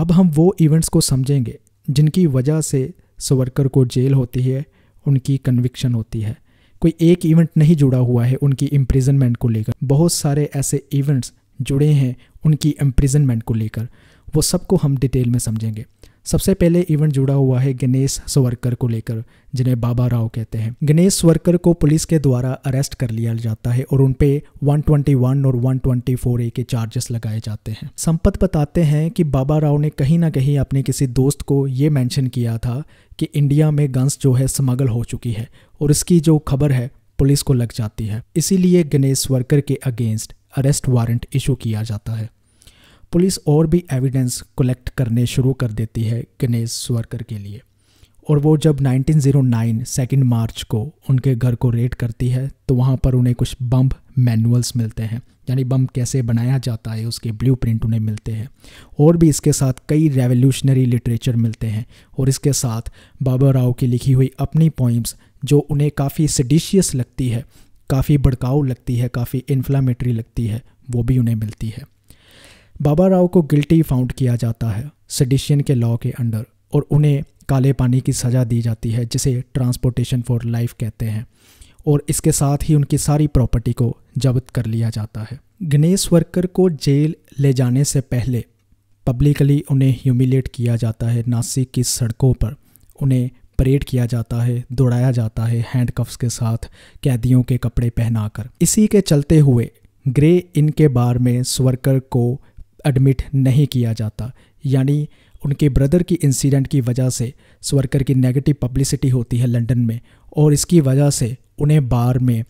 अब हम वो इवेंट्स को समझेंगे जिनकी वजह से सवर्कर को जेल होती है उनकी कन्विक्शन होती है कोई एक इवेंट नहीं जुड़ा हुआ है उनकी इम्प्रिजनमेंट को लेकर बहुत सारे ऐसे इवेंट्स जुड़े हैं उनकी इम्प्रिजनमेंट को लेकर वो सबको हम डिटेल में समझेंगे सबसे पहले इवेंट जुड़ा हुआ है गणेश स्वरकर को लेकर जिन्हें बाबा राव कहते हैं गणेश स्वरकर को पुलिस के द्वारा अरेस्ट कर लिया जाता है और उन ट्वेंटी 121 और 124 ए के चार्जेस लगाए जाते हैं संपत बताते हैं कि बाबा राव ने कहीं ना कहीं अपने किसी दोस्त को ये मेंशन किया था कि इंडिया में गन्स जो है स्मगल हो चुकी है और इसकी जो खबर है पुलिस को लग जाती है इसीलिए गणेश स्वरकर के अगेंस्ट अरेस्ट वारंट इशू किया जाता है पुलिस और भी एविडेंस कलेक्ट करने शुरू कर देती है गणेश स्वरकर के लिए और वो जब 1909 सेकेंड मार्च को उनके घर को रेड करती है तो वहाँ पर उन्हें कुछ बम मैनुअल्स मिलते हैं यानी बम कैसे बनाया जाता है उसके ब्लू प्रिंट उन्हें मिलते हैं और भी इसके साथ कई रेवोल्यूशनरी लिटरेचर मिलते हैं और इसके साथ बाबा राव की लिखी हुई अपनी पोइम्स जो उन्हें काफ़ी सडिशियस लगती है काफ़ी भड़काऊ लगती है काफ़ी इन्फ्लामेटरी लगती है वो भी उन्हें मिलती है बाबा राव को गिल्टी फाउंड किया जाता है सडिशियन के लॉ के अंडर और उन्हें काले पानी की सज़ा दी जाती है जिसे ट्रांसपोर्टेशन फॉर लाइफ कहते हैं और इसके साथ ही उनकी सारी प्रॉपर्टी को जब्त कर लिया जाता है गणेश वर्कर को जेल ले जाने से पहले पब्लिकली उन्हें ह्यूमिलेट किया जाता है नासिक की सड़कों पर उन्हें परेड किया जाता है दौड़ाया जाता है हैंड कफ्स के साथ कैदियों के कपड़े पहनाकर इसी के चलते हुए ग्रे इन के बार में स्वर्कर को एडमिट नहीं किया जाता यानी उनके ब्रदर की इंसिडेंट की वजह से स्वर्कर की नेगेटिव पब्लिसिटी होती है लंदन में और इसकी वजह से उन्हें बार में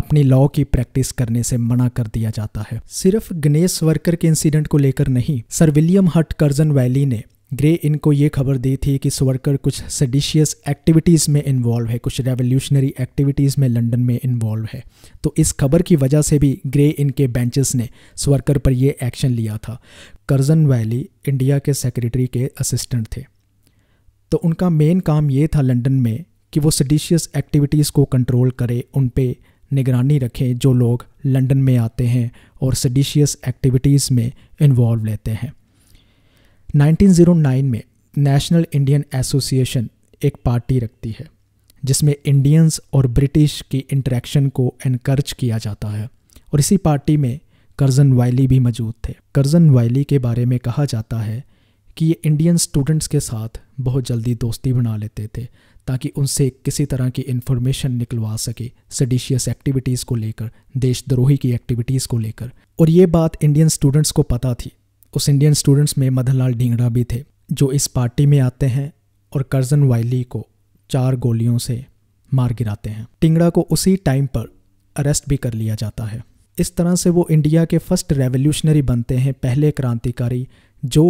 अपनी लॉ की प्रैक्टिस करने से मना कर दिया जाता है सिर्फ गणेश स्वर्कर के इंसिडेंट को लेकर नहीं sir William Hutt Curzon Wyllie ने ग्रे इनको ये खबर दी थी कि स्वर्कर कुछ सडिशियस एक्टिविटीज़ में इन्वॉल्व है कुछ रेवोल्यूशनरी एक्टिविटीज़ में लंदन में इन्वॉल्व है तो इस खबर की वजह से भी ग्रे इनके बेंचेस ने स्वर्कर पर यह एक्शन लिया था करजन वैली इंडिया के सेक्रेटरी के असिस्टेंट थे तो उनका मेन काम ये था लंदन में कि वो सडिशियस एक्टिविटीज़ को कंट्रोल करें उन पर निगरानी रखें जो लोग लंदन में आते हैं और सडिशियस एक्टिविटीज़ में इन्वॉल्व लेते हैं 1909 में नेशनल इंडियन एसोसिएशन एक पार्टी रखती है जिसमें इंडियंस और ब्रिटिश की इंटरेक्शन को एनकरेज किया जाता है और इसी पार्टी में करजन वाइली भी मौजूद थे करजन वाइली के बारे में कहा जाता है कि ये इंडियन स्टूडेंट्स के साथ बहुत जल्दी दोस्ती बना लेते थे ताकि उनसे किसी तरह की इन्फॉर्मेशन निकलवा सके सडिशियस एक्टिविटीज़ को लेकर देशद्रोही की एक्टिविटीज़ को लेकर और ये बात इंडियन स्टूडेंट्स को पता थी उस इंडियन स्टूडेंट्स में मदनलाल ढींगड़ा भी थे जो इस पार्टी में आते हैं और करजन वाइली को चार गोलियों से मार गिराते हैं टिंगड़ा को उसी टाइम पर अरेस्ट भी कर लिया जाता है इस तरह से वो इंडिया के फर्स्ट रेवोल्यूशनरी बनते हैं पहले क्रांतिकारी जो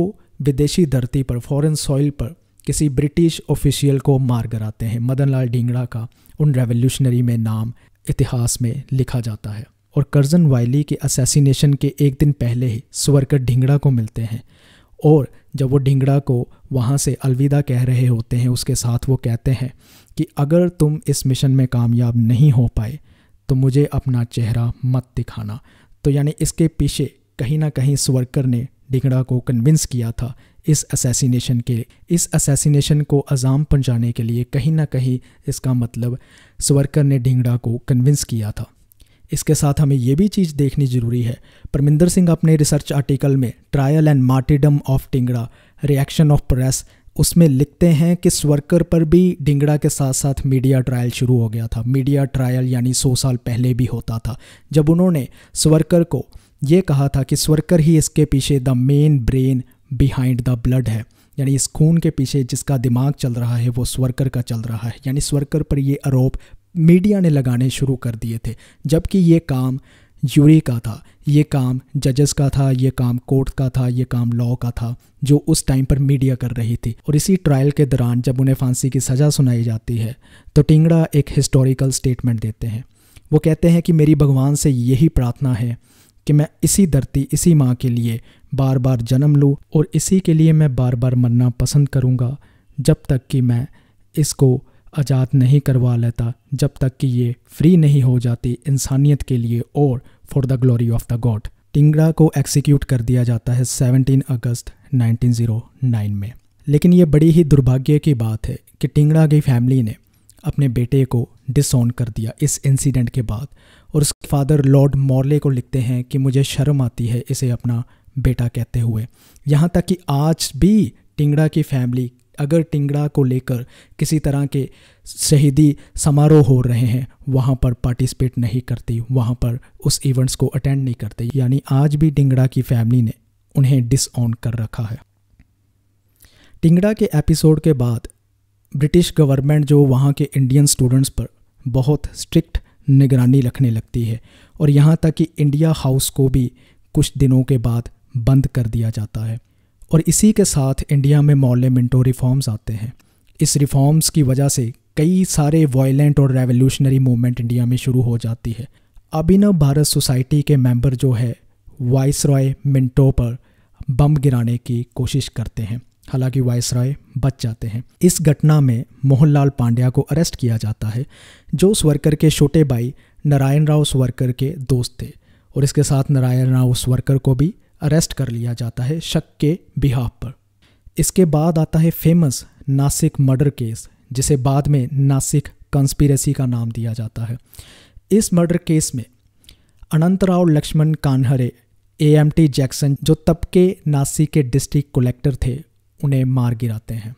विदेशी धरती पर फॉरेन सॉइल पर किसी ब्रिटिश ऑफिशियल को मार गिराते हैं मदनलाल ढींगड़ा का उन रेवोल्यूशनरी में नाम इतिहास में लिखा जाता है और कर्जन वाइली के असैसिनेशन के एक दिन पहले ही स्वर्कर ढिंगड़ा को मिलते हैं और जब वो ढिंगड़ा को वहाँ से अलविदा कह रहे होते हैं उसके साथ वो कहते हैं कि अगर तुम इस मिशन में कामयाब नहीं हो पाए तो मुझे अपना चेहरा मत दिखाना तो यानी इसके पीछे कहीं ना कहीं स्वर्कर ने ढिंगड़ा को कन्विंस किया था इस असैसिनेशन के इस असैसिनेशन को अजाम पहुँचाने के लिए कहीं ना कहीं इसका मतलब स्वर्कर ने ढिंगड़ा को कन्विंस किया था इसके साथ हमें ये भी चीज़ देखनी जरूरी है परमिंदर सिंह अपने रिसर्च आर्टिकल में trial and martyrdom of Dhingra reaction of press उसमें लिखते हैं कि स्वर्कर पर भी डिंगड़ा के साथ साथ मीडिया ट्रायल शुरू हो गया था मीडिया ट्रायल यानी सौ साल पहले भी होता था जब उन्होंने स्वर्कर को ये कहा था कि स्वर्कर ही इसके पीछे the main brain behind the blood है यानी इस खून के पीछे जिसका दिमाग चल रहा है वो स्वर्कर का चल रहा है यानी स्वर्कर पर ये आरोप मीडिया ने लगाने शुरू कर दिए थे जबकि ये काम यूरी का था ये काम जजेस का था ये काम कोर्ट का था ये काम लॉ का था जो उस टाइम पर मीडिया कर रही थी और इसी ट्रायल के दौरान जब उन्हें फांसी की सज़ा सुनाई जाती है तो टिंगड़ा एक हिस्टोरिकल स्टेटमेंट देते हैं वो कहते हैं कि मेरी भगवान से यही प्रार्थना है कि मैं इसी धरती इसी माँ के लिए बार बार जन्म लूँ और इसी के लिए मैं बार बार मरना पसंद करूँगा जब तक कि मैं इसको आज़ाद नहीं करवा लेता जब तक कि ये फ्री नहीं हो जाती इंसानियत के लिए और for the glory of the god Dhingra को एक्सिक्यूट कर दिया जाता है 17 अगस्त 1909 में लेकिन ये बड़ी ही दुर्भाग्य की बात है कि टिंगड़ा की फैमिली ने अपने बेटे को डिसऑन कर दिया इस इंसिडेंट के बाद और उसके फादर लॉर्ड मॉर्ले को लिखते हैं कि मुझे शर्म आती है इसे अपना बेटा कहते हुए यहाँ तक कि आज भी टिंगड़ा की फैमिली अगर टिंगड़ा को लेकर किसी तरह के शहीदी समारोह हो रहे हैं वहाँ पर पार्टिसिपेट नहीं करती वहाँ पर उस इवेंट्स को अटेंड नहीं करती यानी आज भी टिंगड़ा की फैमिली ने उन्हें डिसऑन कर रखा है टिंगड़ा के एपिसोड के बाद ब्रिटिश गवर्नमेंट जो वहाँ के इंडियन स्टूडेंट्स पर बहुत स्ट्रिक्ट निगरानी रखने लगती है और यहाँ तक कि इंडिया हाउस को भी कुछ दिनों के बाद बंद कर दिया जाता है और इसी के साथ इंडिया में मॉर्ले मिंटो रिफॉर्म्स आते हैं इस रिफॉर्म्स की वजह से कई सारे वायलेंट और रेवोल्यूशनरी मूवमेंट इंडिया में शुरू हो जाती है अभिनव भारत सोसाइटी के मेंबर जो है वाइस रॉय मिंटो पर बम गिराने की कोशिश करते हैं हालांकि वाइस रॉय बच जाते हैं इस घटना में मोहनलाल पांड्या को अरेस्ट किया जाता है जो स्वर्कर के छोटे भाई नारायण राव स्वर्कर के दोस्त थे और इसके साथ नारायण राव स्वर्कर को भी अरेस्ट कर लिया जाता है शक के बिहाफ पर इसके बाद आता है फेमस नासिक मर्डर केस जिसे बाद में नासिक कंस्पिरेसी का नाम दिया जाता है इस मर्डर केस में Anant Rao Laxman Kanhare A M T Jackson जो तब के नासिक के डिस्ट्रिक्ट कलेक्टर थे उन्हें मार गिराते हैं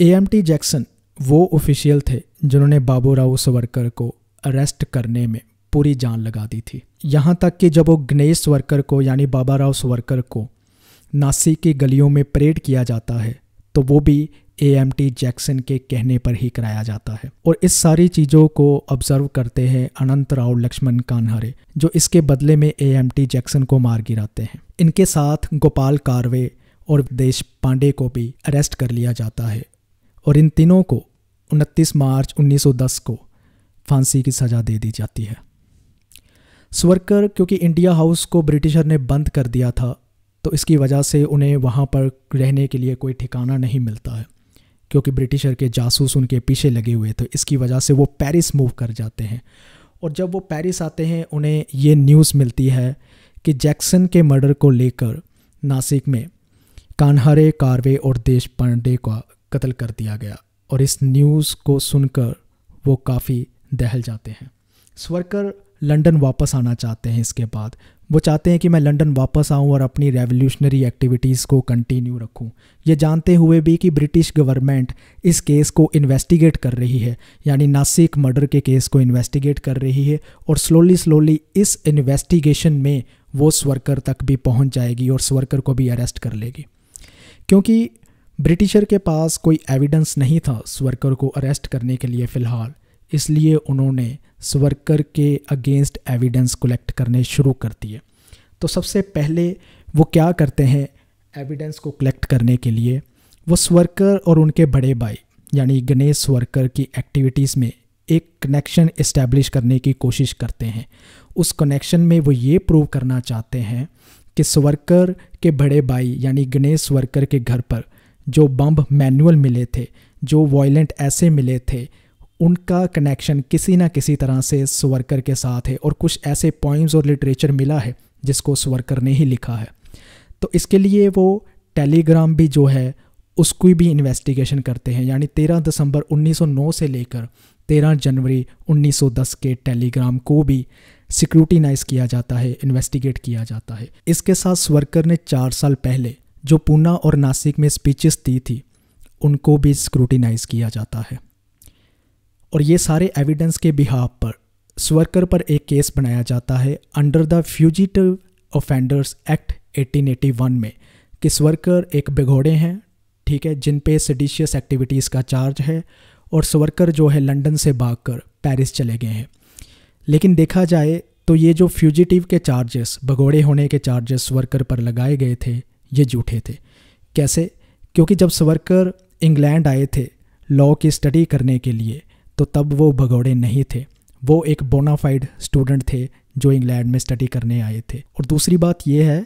ए एम टी जैक्सन वो ऑफिशियल थे जिन्होंने बाबू राव सवरकर को अरेस्ट करने में पूरी जान लगा दी थी यहाँ तक कि जब वो गणेश वर्कर को यानी बाबा राव सवरकर को नासिक की गलियों में परेड किया जाता है तो वो भी ए एम टी जैक्सन के कहने पर ही कराया जाता है और इस सारी चीज़ों को ऑब्जर्व करते हैं अनंत राव लक्ष्मण कान्हारे जो इसके बदले में ए एम टी जैक्सन को मार गिराते हैं इनके साथ गोपाल कार्वे और देश पांडे को भी अरेस्ट कर लिया जाता है और इन तीनों को 29 मार्च 1910 को फांसी की सज़ा दे दी जाती है स्वर्कर क्योंकि इंडिया हाउस को ब्रिटिशर ने बंद कर दिया था तो इसकी वजह से उन्हें वहाँ पर रहने के लिए कोई ठिकाना नहीं मिलता है क्योंकि ब्रिटिशर के जासूस उनके पीछे लगे हुए थे तो इसकी वजह से वो पेरिस मूव कर जाते हैं और जब वो पेरिस आते हैं उन्हें ये न्यूज़ मिलती है कि जैक्सन के मर्डर को लेकर नासिक में कान्हारे कारवे और देश पांडे का कत्ल कर दिया गया और इस न्यूज़ को सुनकर वो काफ़ी दहल जाते हैं स्वर्कर लंदन वापस आना चाहते हैं इसके बाद वो चाहते हैं कि मैं लंदन वापस आऊं और अपनी रेवोल्यूशनरी एक्टिविटीज़ को कंटिन्यू रखूं ये जानते हुए भी कि ब्रिटिश गवर्नमेंट इस केस को इन्वेस्टिगेट कर रही है यानी नासिक मर्डर के केस को इन्वेस्टिगेट कर रही है और स्लोली स्लोली इस इन्वेस्टिगेशन में वो स्वर्कर तक भी पहुंच जाएगी और स्वर्कर को भी अरेस्ट कर लेगी क्योंकि ब्रिटिशर के पास कोई एविडेंस नहीं था स्वर्कर को अरेस्ट करने के लिए फ़िलहाल इसलिए उन्होंने स्वर्कर के अगेंस्ट एविडेंस कलेक्ट करने शुरू कर दिए तो सबसे पहले वो क्या करते हैं एविडेंस को कलेक्ट करने के लिए वो स्वर्कर और उनके बड़े भाई यानी गणेश स्वर्कर की एक्टिविटीज़ में एक कनेक्शन इस्टेब्लिश करने की कोशिश करते हैं उस कनेक्शन में वो ये प्रूव करना चाहते हैं कि स्वर्कर के बड़े भाई यानी गणेश स्वर्कर के घर पर जो बम मैनुअल मिले थे जो वॉयलेंट ऐसे मिले थे उनका कनेक्शन किसी न किसी तरह से स्वर्कर के साथ है और कुछ ऐसे पॉइंट्स और लिटरेचर मिला है जिसको स्वर्कर ने ही लिखा है तो इसके लिए वो टेलीग्राम भी जो है उसकी भी इन्वेस्टिगेशन करते हैं यानी 13 दिसंबर 1909 से लेकर 13 जनवरी 1910 के टेलीग्राम को भी सिक्रूटिनाइज़ किया जाता है इन्वेस्टिगेट किया जाता है इसके साथ स्वर्कर ने चार साल पहले जो पूना और नासिक में स्पीचेस दी थी उनको भी स्क्रूटिनाइज किया जाता है और ये सारे एविडेंस के बिहाव पर स्वर्कर पर एक केस बनाया जाता है under the fugitive offenders act 1881 में कि स्वर्कर एक बेघोड़े हैं ठीक है जिन पे सडिशियस एक्टिविटीज़ का चार्ज है और स्वर्कर जो है लंदन से भागकर पेरिस चले गए हैं लेकिन देखा जाए तो ये जो फ्यूजिटिव के चार्जेस भगोड़े होने के चार्जेस स्वर्कर पर लगाए गए थे ये झूठे थे कैसे क्योंकि जब स्वर्कर इंग्लैंड आए थे लॉ की स्टडी करने के लिए तो तब वो भगौड़े नहीं थे वो एक बोनाफाइड स्टूडेंट थे जो इंग्लैंड में स्टडी करने आए थे और दूसरी बात यह है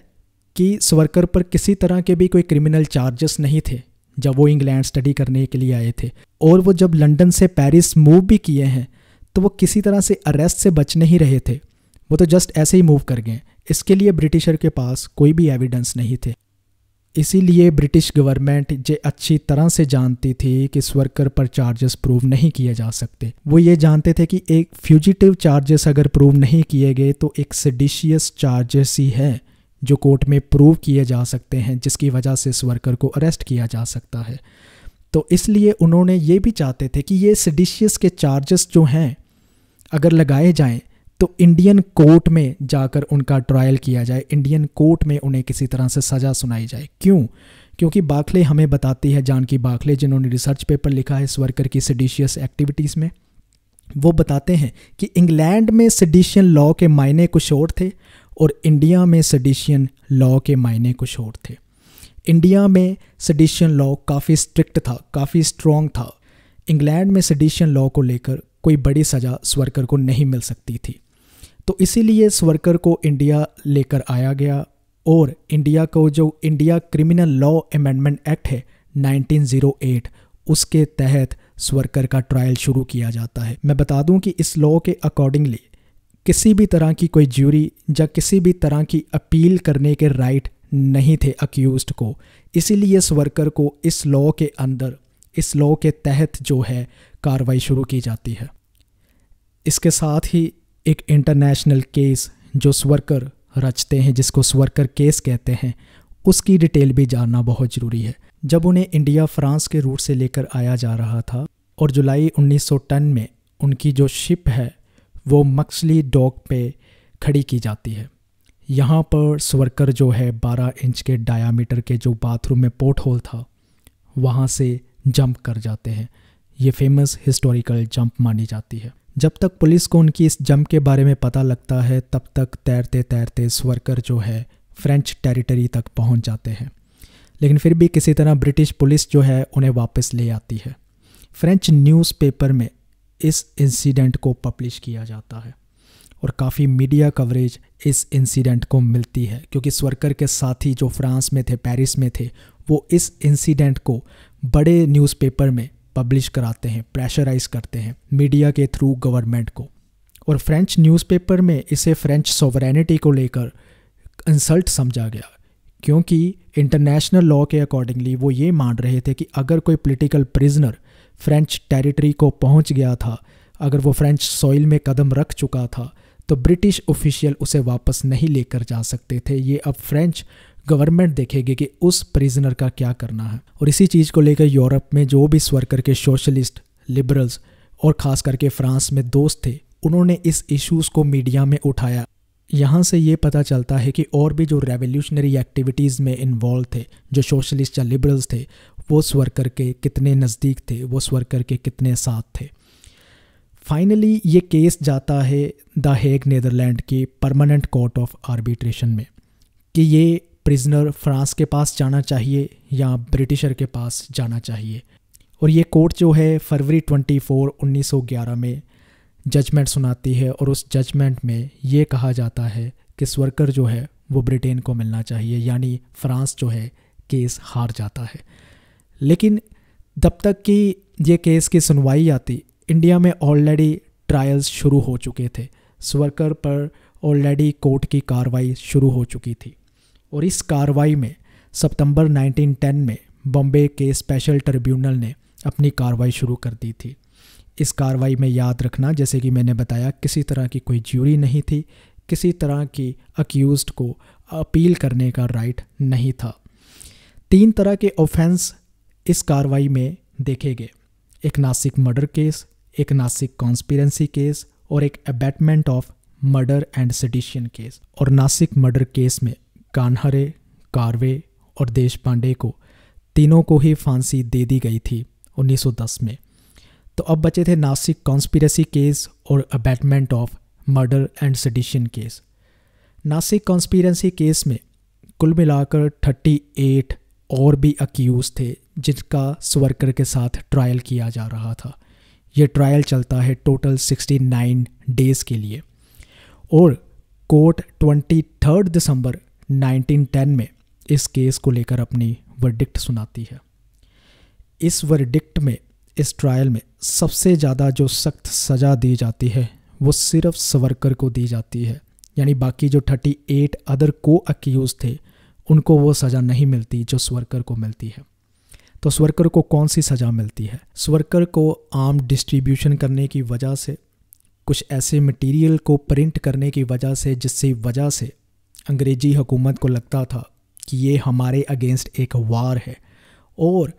कि स्वर्कर पर किसी तरह के भी कोई क्रिमिनल चार्जेस नहीं थे जब वो इंग्लैंड स्टडी करने के लिए आए थे और वो जब लंदन से पेरिस मूव भी किए हैं तो वो किसी तरह से अरेस्ट से बच नहीं रहे थे वो तो जस्ट ऐसे ही मूव कर गए इसके लिए ब्रिटिशर के पास कोई भी एविडेंस नहीं थे इसीलिए ब्रिटिश गवर्नमेंट ये अच्छी तरह से जानती थी कि इस वर्कर पर चार्जेस प्रूव नहीं किए जा सकते वो ये जानते थे कि एक फ्यूजिटिव चार्जेस अगर प्रूव नहीं किए गए तो एक सडिशियस चार्जेस ही है जो कोर्ट में प्रूव किए जा सकते हैं जिसकी वजह से इस वर्कर को अरेस्ट किया जा सकता है तो इसलिए उन्होंने ये भी चाहते थे कि ये सडिशियस के चार्जेस जो हैं अगर लगाए जाएं तो इंडियन कोर्ट में जाकर उनका ट्रायल किया जाए इंडियन कोर्ट में उन्हें किसी तरह से सज़ा सुनाई जाए क्यों क्योंकि बाखले हमें बताती है जानकी बाखले जिन्होंने रिसर्च पेपर लिखा है वर्कर की सडिशियस एक्टिविटीज़ में वो बताते हैं कि इंग्लैंड में सडिशियन लॉ के मायने कुछ और थे और इंडिया में सडिशियन लॉ के मायने कुछ और थे इंडिया में सडिशियन लॉ काफ़ी स्ट्रिक्ट था काफ़ी स्ट्रॉन्ग था इंग्लैंड में सडिशियन लॉ को लेकर कोई बड़ी सज़ा स्वर्कर को नहीं मिल सकती थी तो इसीलिए इस वर्कर को इंडिया लेकर आया गया और इंडिया को जो India criminal law amendment act है 1908 उसके तहत स्वर्कर का ट्रायल शुरू किया जाता है मैं बता दूं कि इस लॉ के अकॉर्डिंगली किसी भी तरह की कोई ज्यूरी या किसी भी तरह की अपील करने के राइट नहीं थे अक्यूज को इसीलिए स्वर्कर को इस लॉ के अंदर इस लॉ के तहत जो है कार्रवाई शुरू की जाती है इसके साथ ही एक इंटरनेशनल केस जो स्वर्कर रचते हैं जिसको स्वर्कर केस कहते हैं उसकी डिटेल भी जानना बहुत ज़रूरी है जब उन्हें इंडिया फ्रांस के रूट से लेकर आया जा रहा था और जुलाई 1910 में उनकी जो शिप है वो मक्सली डॉक पे खड़ी की जाती है यहाँ पर स्वर्कर जो है 12 इंच के डायामीटर के जो बाथरूम में पोर्ट होल था वहाँ से जंप कर जाते हैं ये फेमस हिस्टोरिकल जंप मानी जाती है जब तक पुलिस को उनकी इस जंप के बारे में पता लगता है तब तक तैरते तैरते स्वर्कर जो है फ्रेंच टेरिटरी तक पहुंच जाते हैं लेकिन फिर भी किसी तरह ब्रिटिश पुलिस जो है उन्हें वापस ले आती है फ्रेंच न्यूज़पेपर में इस इंसिडेंट को पब्लिश किया जाता है और काफ़ी मीडिया कवरेज इस इंसिडेंट को मिलती है क्योंकि स्वर्कर के साथी जो फ्रांस में थे पेरिस में थे वो इस इंसिडेंट को बड़े न्यूज़पेपर में पब्लिश कराते हैं प्रेशराइज करते हैं मीडिया के थ्रू गवर्नमेंट को और फ्रेंच न्यूज़पेपर में इसे फ्रेंच सोवरेनिटी को लेकर इंसल्ट समझा गया क्योंकि इंटरनेशनल लॉ के अकॉर्डिंगली वो ये मान रहे थे कि अगर कोई पॉलिटिकल प्रिजनर फ्रेंच टेरिटरी को पहुंच गया था अगर वो फ्रेंच सॉइल में कदम रख चुका था तो ब्रिटिश ऑफिशियल उसे वापस नहीं लेकर जा सकते थे ये अब फ्रेंच गवर्नमेंट देखेगी कि उस प्रिजनर का क्या करना है और इसी चीज़ को लेकर यूरोप में जो भी स्वर्कर के सोशलिस्ट लिबरल्स और ख़ास करके फ्रांस में दोस्त थे उन्होंने इस इश्यूज़ को मीडिया में उठाया यहाँ से ये पता चलता है कि और भी जो रेवोल्यूशनरी एक्टिविटीज़ में इन्वॉल्व थे जो सोशलिस्ट या लिबरल्स थे वो स्वर्कर के कितने नज़दीक थे वो स्वर्कर के कितने साथ थे फाइनली ये केस जाता है द हेग नीदरलैंड की परमानेंट कोर्ट ऑफ आर्बिट्रेशन में कि ये प्रिजनर फ्रांस के पास जाना चाहिए या ब्रिटिशर के पास जाना चाहिए और ये कोर्ट जो है फरवरी 24, 1911 में जजमेंट सुनाती है और उस जजमेंट में ये कहा जाता है कि स्वर्कर जो है वो ब्रिटेन को मिलना चाहिए यानी फ्रांस जो है केस हार जाता है लेकिन जब तक कि ये केस की सुनवाई आती इंडिया में ऑलरेडी ट्रायल्स शुरू हो चुके थे स्वर्कर पर ऑलरेडी कोर्ट की कार्रवाई शुरू हो चुकी थी और इस कार्रवाई में सितंबर 1910 में बॉम्बे के स्पेशल ट्रिब्यूनल ने अपनी कार्रवाई शुरू कर दी थी इस कार्रवाई में याद रखना जैसे कि मैंने बताया किसी तरह की कोई ज्यूरी नहीं थी किसी तरह की अक्यूज को अपील करने का राइट नहीं था तीन तरह के ऑफेंस इस कार्रवाई में देखे गए एक नासिक मर्डर केस एक नासिक कॉन्स्पिरेंसी केस और एक abatement of murder and sedition case और नासिक मर्डर केस में कान्हरे कार्वे और देश पांडे को तीनों को ही फांसी दे दी गई थी 1910 में तो अब बचे थे नासिक कॉन्स्पिरेसी केस और abatement of murder and sedition case Nashik conspiracy case में कुल मिलाकर 38 और भी अक्यूज थे जिनका स्वर्कर के साथ ट्रायल किया जा रहा था ये ट्रायल चलता है टोटल 69 डेज के लिए और कोर्ट 23 दिसंबर 1910 में इस केस को लेकर अपनी वर्डिक्ट सुनाती है इस वर्डिक्ट में इस ट्रायल में सबसे ज़्यादा जो सख्त सज़ा दी जाती है वो सिर्फ सवरकर को दी जाती है यानी बाकी जो 38 अदर को अक्यूज़ थे उनको वो सज़ा नहीं मिलती जो स्वर्कर को मिलती है तो स्वर्कर को कौन सी सज़ा मिलती है स्वर्कर को आम डिस्ट्रीब्यूशन करने की वजह से कुछ ऐसे मटेरियल को प्रिंट करने की वजह से जिससे वजह से अंग्रेजी हुकूमत को लगता था कि ये हमारे अगेंस्ट एक वार है और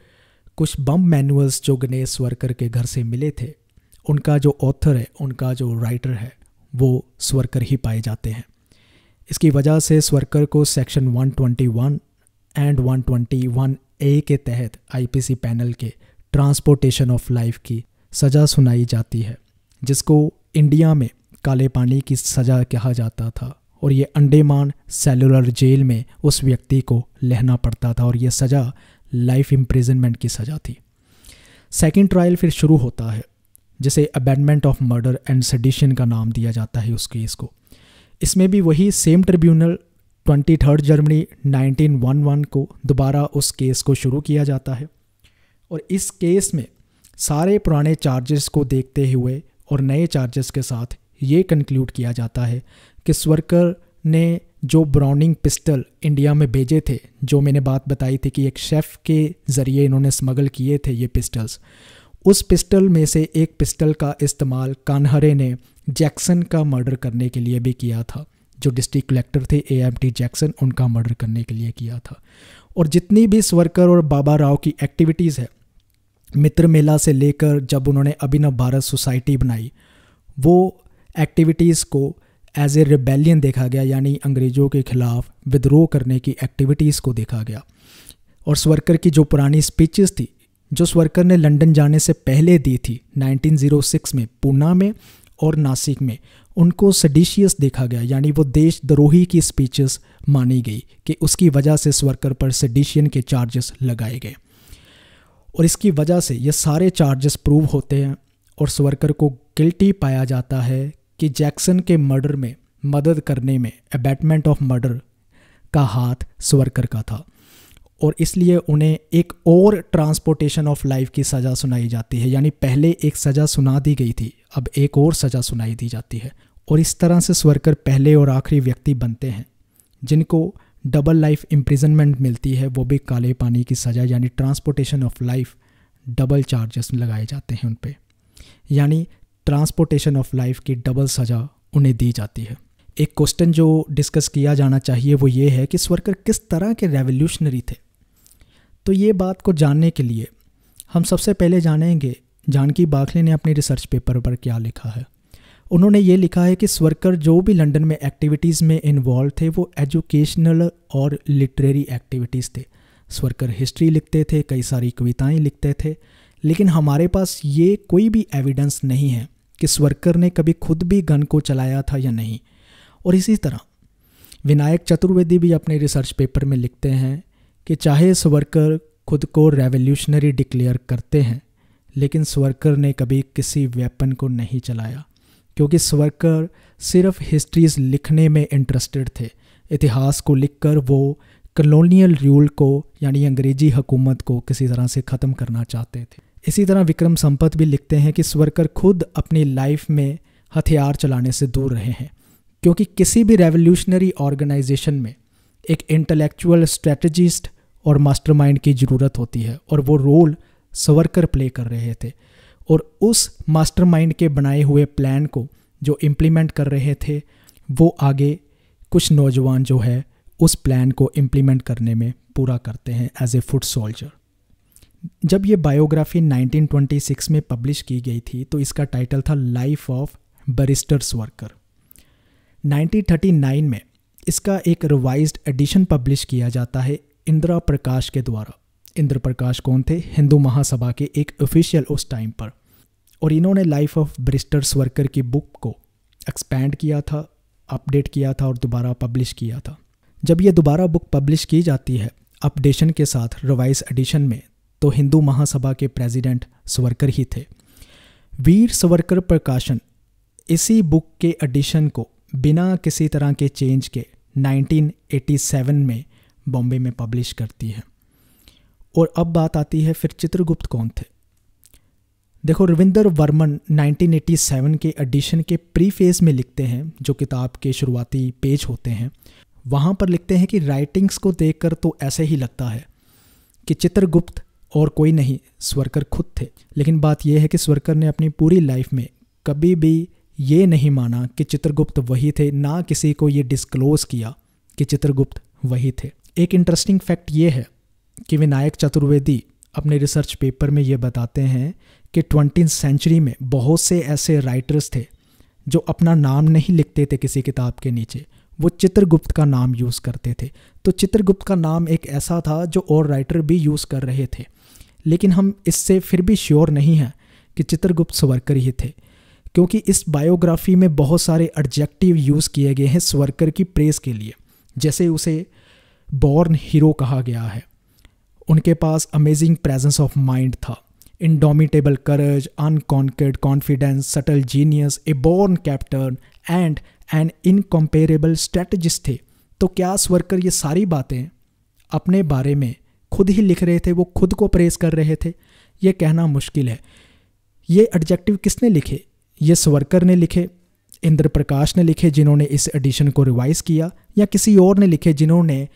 कुछ बम मैनुअल्स जो गणेश स्वरकर के घर से मिले थे उनका जो ऑथर है उनका जो राइटर है वो स्वरकर ही पाए जाते हैं इसकी वजह से स्वरकर को सेक्शन 121 एंड 121 ए के तहत आईपीसी पैनल के ट्रांसपोर्टेशन ऑफ लाइफ की सज़ा सुनाई जाती है जिसको इंडिया में काले पानी की सज़ा कहा जाता था और ये अंडेमान सेलुलर जेल में उस व्यक्ति को लहना पड़ता था और ये सज़ा लाइफ इम्प्रिजनमेंट की सज़ा थी सेकेंड ट्रायल फिर शुरू होता है जिसे abetment of murder and sedition का नाम दिया जाता है उस केस को इसमें भी वही same tribunal twenty third Germany 1911 को दोबारा उस केस को शुरू किया जाता है और इस केस में सारे पुराने चार्जेस को देखते हुए और नए चार्जेस के साथ ये कंक्लूड किया जाता है कि स्वर्कर ने जो ब्राउनिंग पिस्टल इंडिया में भेजे थे जो मैंने बात बताई थी कि एक शेफ़ के ज़रिए इन्होंने स्मगल किए थे ये पिस्टल्स उस पिस्टल में से एक पिस्टल का इस्तेमाल कानहरे ने जैक्सन का मर्डर करने के लिए भी किया था जो डिस्ट्रिक्ट कलेक्टर थे एएमटी एम टी जैक्सन उनका मर्डर करने के लिए किया था और जितनी भी स्वर्कर और बाबा राव की एक्टिविटीज़ है मित्र मेला से लेकर जब उन्होंने अभिनव भारत सोसाइटी बनाई वो एक्टिविटीज़ को एज ए रिबेलियन देखा गया यानी अंग्रेज़ों के खिलाफ विद्रोह करने की एक्टिविटीज़ को देखा गया और स्वर्कर की जो पुरानी स्पीचेस थी जो स्वर्कर ने लंदन जाने से पहले दी थी 1906 में पूना में और नासिक में उनको सडिशियस देखा गया यानी वो देशद्रोही की स्पीचेस मानी गई कि उसकी वजह से स्वर्कर पर सडिशियन के चार्जेस लगाए गए और इसकी वजह से ये सारे चार्जेस प्रूव होते हैं और स्वर्कर को गिल्टी पाया जाता है कि जैक्सन के मर्डर में मदद करने में अबैटमेंट ऑफ मर्डर का हाथ स्वर्कर का था और इसलिए उन्हें एक और ट्रांसपोर्टेशन ऑफ लाइफ की सज़ा सुनाई जाती है यानी पहले एक सज़ा सुना दी गई थी अब एक और सज़ा सुनाई दी जाती है और इस तरह से स्वर्कर पहले और आखिरी व्यक्ति बनते हैं जिनको डबल लाइफ इम्प्रिजनमेंट मिलती है वो भी काले पानी की सज़ा यानी transportation of life double charges लगाए जाते हैं उन पर यानी ट्रांसपोर्टेशन ऑफ लाइफ की डबल सज़ा उन्हें दी जाती है एक क्वेश्चन जो डिस्कस किया जाना चाहिए वो ये है कि स्वर्कर किस तरह के रेवोल्यूशनरी थे तो ये बात को जानने के लिए हम सबसे पहले जानेंगे जानकी बाखले ने अपने रिसर्च पेपर पर क्या लिखा है उन्होंने ये लिखा है कि स्वर्कर जो भी लंदन में एक्टिविटीज़ में इन्वॉल्व थे वो एजुकेशनल और लिटरेरी एक्टिविटीज़ थे स्वर्कर हिस्ट्री लिखते थे कई सारी कविताएं लिखते थे लेकिन हमारे पास ये कोई भी एविडेंस नहीं है कि स्वर्कर ने कभी खुद भी गन को चलाया था या नहीं और इसी तरह विनायक चतुर्वेदी भी अपने रिसर्च पेपर में लिखते हैं कि चाहे स्वर्कर खुद को रेवोल्यूशनरी डिक्लेयर करते हैं लेकिन स्वर्कर ने कभी किसी वेपन को नहीं चलाया क्योंकि स्वर्कर सिर्फ हिस्ट्रीज लिखने में इंटरेस्टेड थे इतिहास को लिखकर वो कलोनियल रूल को यानी अंग्रेजी हुकूमत को किसी तरह से ख़त्म करना चाहते थे इसी तरह विक्रम संपत भी लिखते हैं कि स्वरकर खुद अपनी लाइफ में हथियार चलाने से दूर रहे हैं क्योंकि किसी भी रेवोल्यूशनरी ऑर्गेनाइजेशन में एक इंटेलेक्चुअल स्ट्रेटजिस्ट और मास्टरमाइंड की ज़रूरत होती है और वो रोल सवरकर प्ले कर रहे थे और उस मास्टरमाइंड के बनाए हुए प्लान को जो इम्प्लीमेंट कर रहे थे वो आगे कुछ नौजवान जो है उस प्लान को इम्प्लीमेंट करने में पूरा करते हैं एज ए फुट सोल्जर जब ये बायोग्राफी 1926 में पब्लिश की गई थी तो इसका टाइटल था लाइफ ऑफ बरिस्टर्स वर्कर 1939 में इसका एक रिवाइज एडिशन पब्लिश किया जाता है इंदिरा प्रकाश के द्वारा इंद्र प्रकाश कौन थे हिंदू महासभा के एक ऑफिशियल उस टाइम पर और इन्होंने लाइफ ऑफ ब्रिस्टर्स वर्कर की बुक को एक्सपैंड किया था अपडेट किया था और दोबारा पब्लिश किया था जब ये दोबारा बुक पब्लिश की जाती है अपडेशन के साथ रिवाइज एडिशन में तो हिंदू महासभा के प्रेसिडेंट सवरकर ही थे वीर सवरकर प्रकाशन इसी बुक के एडिशन को बिना किसी तरह के चेंज के 1987 में बॉम्बे में पब्लिश करती है और अब बात आती है फिर चित्रगुप्त कौन थे देखो रविंदर वर्मन 1987 के एडिशन के प्री फेज में लिखते हैं जो किताब के शुरुआती पेज होते हैं वहाँ पर लिखते हैं कि राइटिंग्स को देखकर तो ऐसे ही लगता है कि चित्रगुप्त और कोई नहीं स्वरकर खुद थे लेकिन बात यह है कि स्वरकर ने अपनी पूरी लाइफ में कभी भी ये नहीं माना कि चित्रगुप्त वही थे ना किसी को ये डिस्क्लोज किया कि चित्रगुप्त वही थे एक इंटरेस्टिंग फैक्ट ये है कि विनायक चतुर्वेदी अपने रिसर्च पेपर में ये बताते हैं कि ट्वेंटी सेंचुरी में बहुत से ऐसे राइटर्स थे जो अपना नाम नहीं लिखते थे किसी किताब के नीचे वो चित्रगुप्त का नाम यूज़ करते थे तो चित्रगुप्त का नाम एक ऐसा था जो और राइटर भी यूज़ कर रहे थे लेकिन हम इससे फिर भी श्योर नहीं हैं कि चित्रगुप्त स्वरकर ही थे क्योंकि इस बायोग्राफी में बहुत सारे एडजेक्टिव यूज़ किए गए हैं स्वरकर की प्रेस के लिए जैसे उसे बॉर्न हीरो कहा गया है उनके पास अमेजिंग प्रेजेंस ऑफ माइंड था indomitable courage unconquered confidence subtle genius a born captain and and incomparable strategist थे तो क्या स्वर्कर ये सारी बातें अपने बारे में खुद ही लिख रहे थे वो खुद को प्रेस कर रहे थे ये कहना मुश्किल है ये एडजेक्टिव किसने लिखे ये स्वर्कर ने लिखे इंद्र प्रकाश ने लिखे जिन्होंने इस एडिशन को रिवाइज किया या किसी और ने लिखे जिन्होंने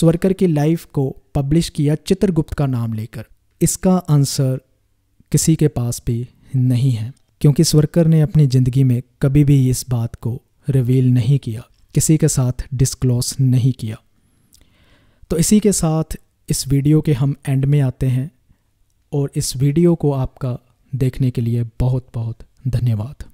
स्वर्कर की लाइफ को पब्लिश किया चित्रगुप्त का नाम लेकर इसका आंसर किसी के पास भी नहीं है क्योंकि स्वर्कर ने अपनी ज़िंदगी में कभी भी इस बात को रिवील नहीं किया किसी के साथ डिस्क्लोज नहीं किया तो इसी के साथ इस वीडियो के हम एंड में आते हैं और इस वीडियो को आपका देखने के लिए बहुत बहुत धन्यवाद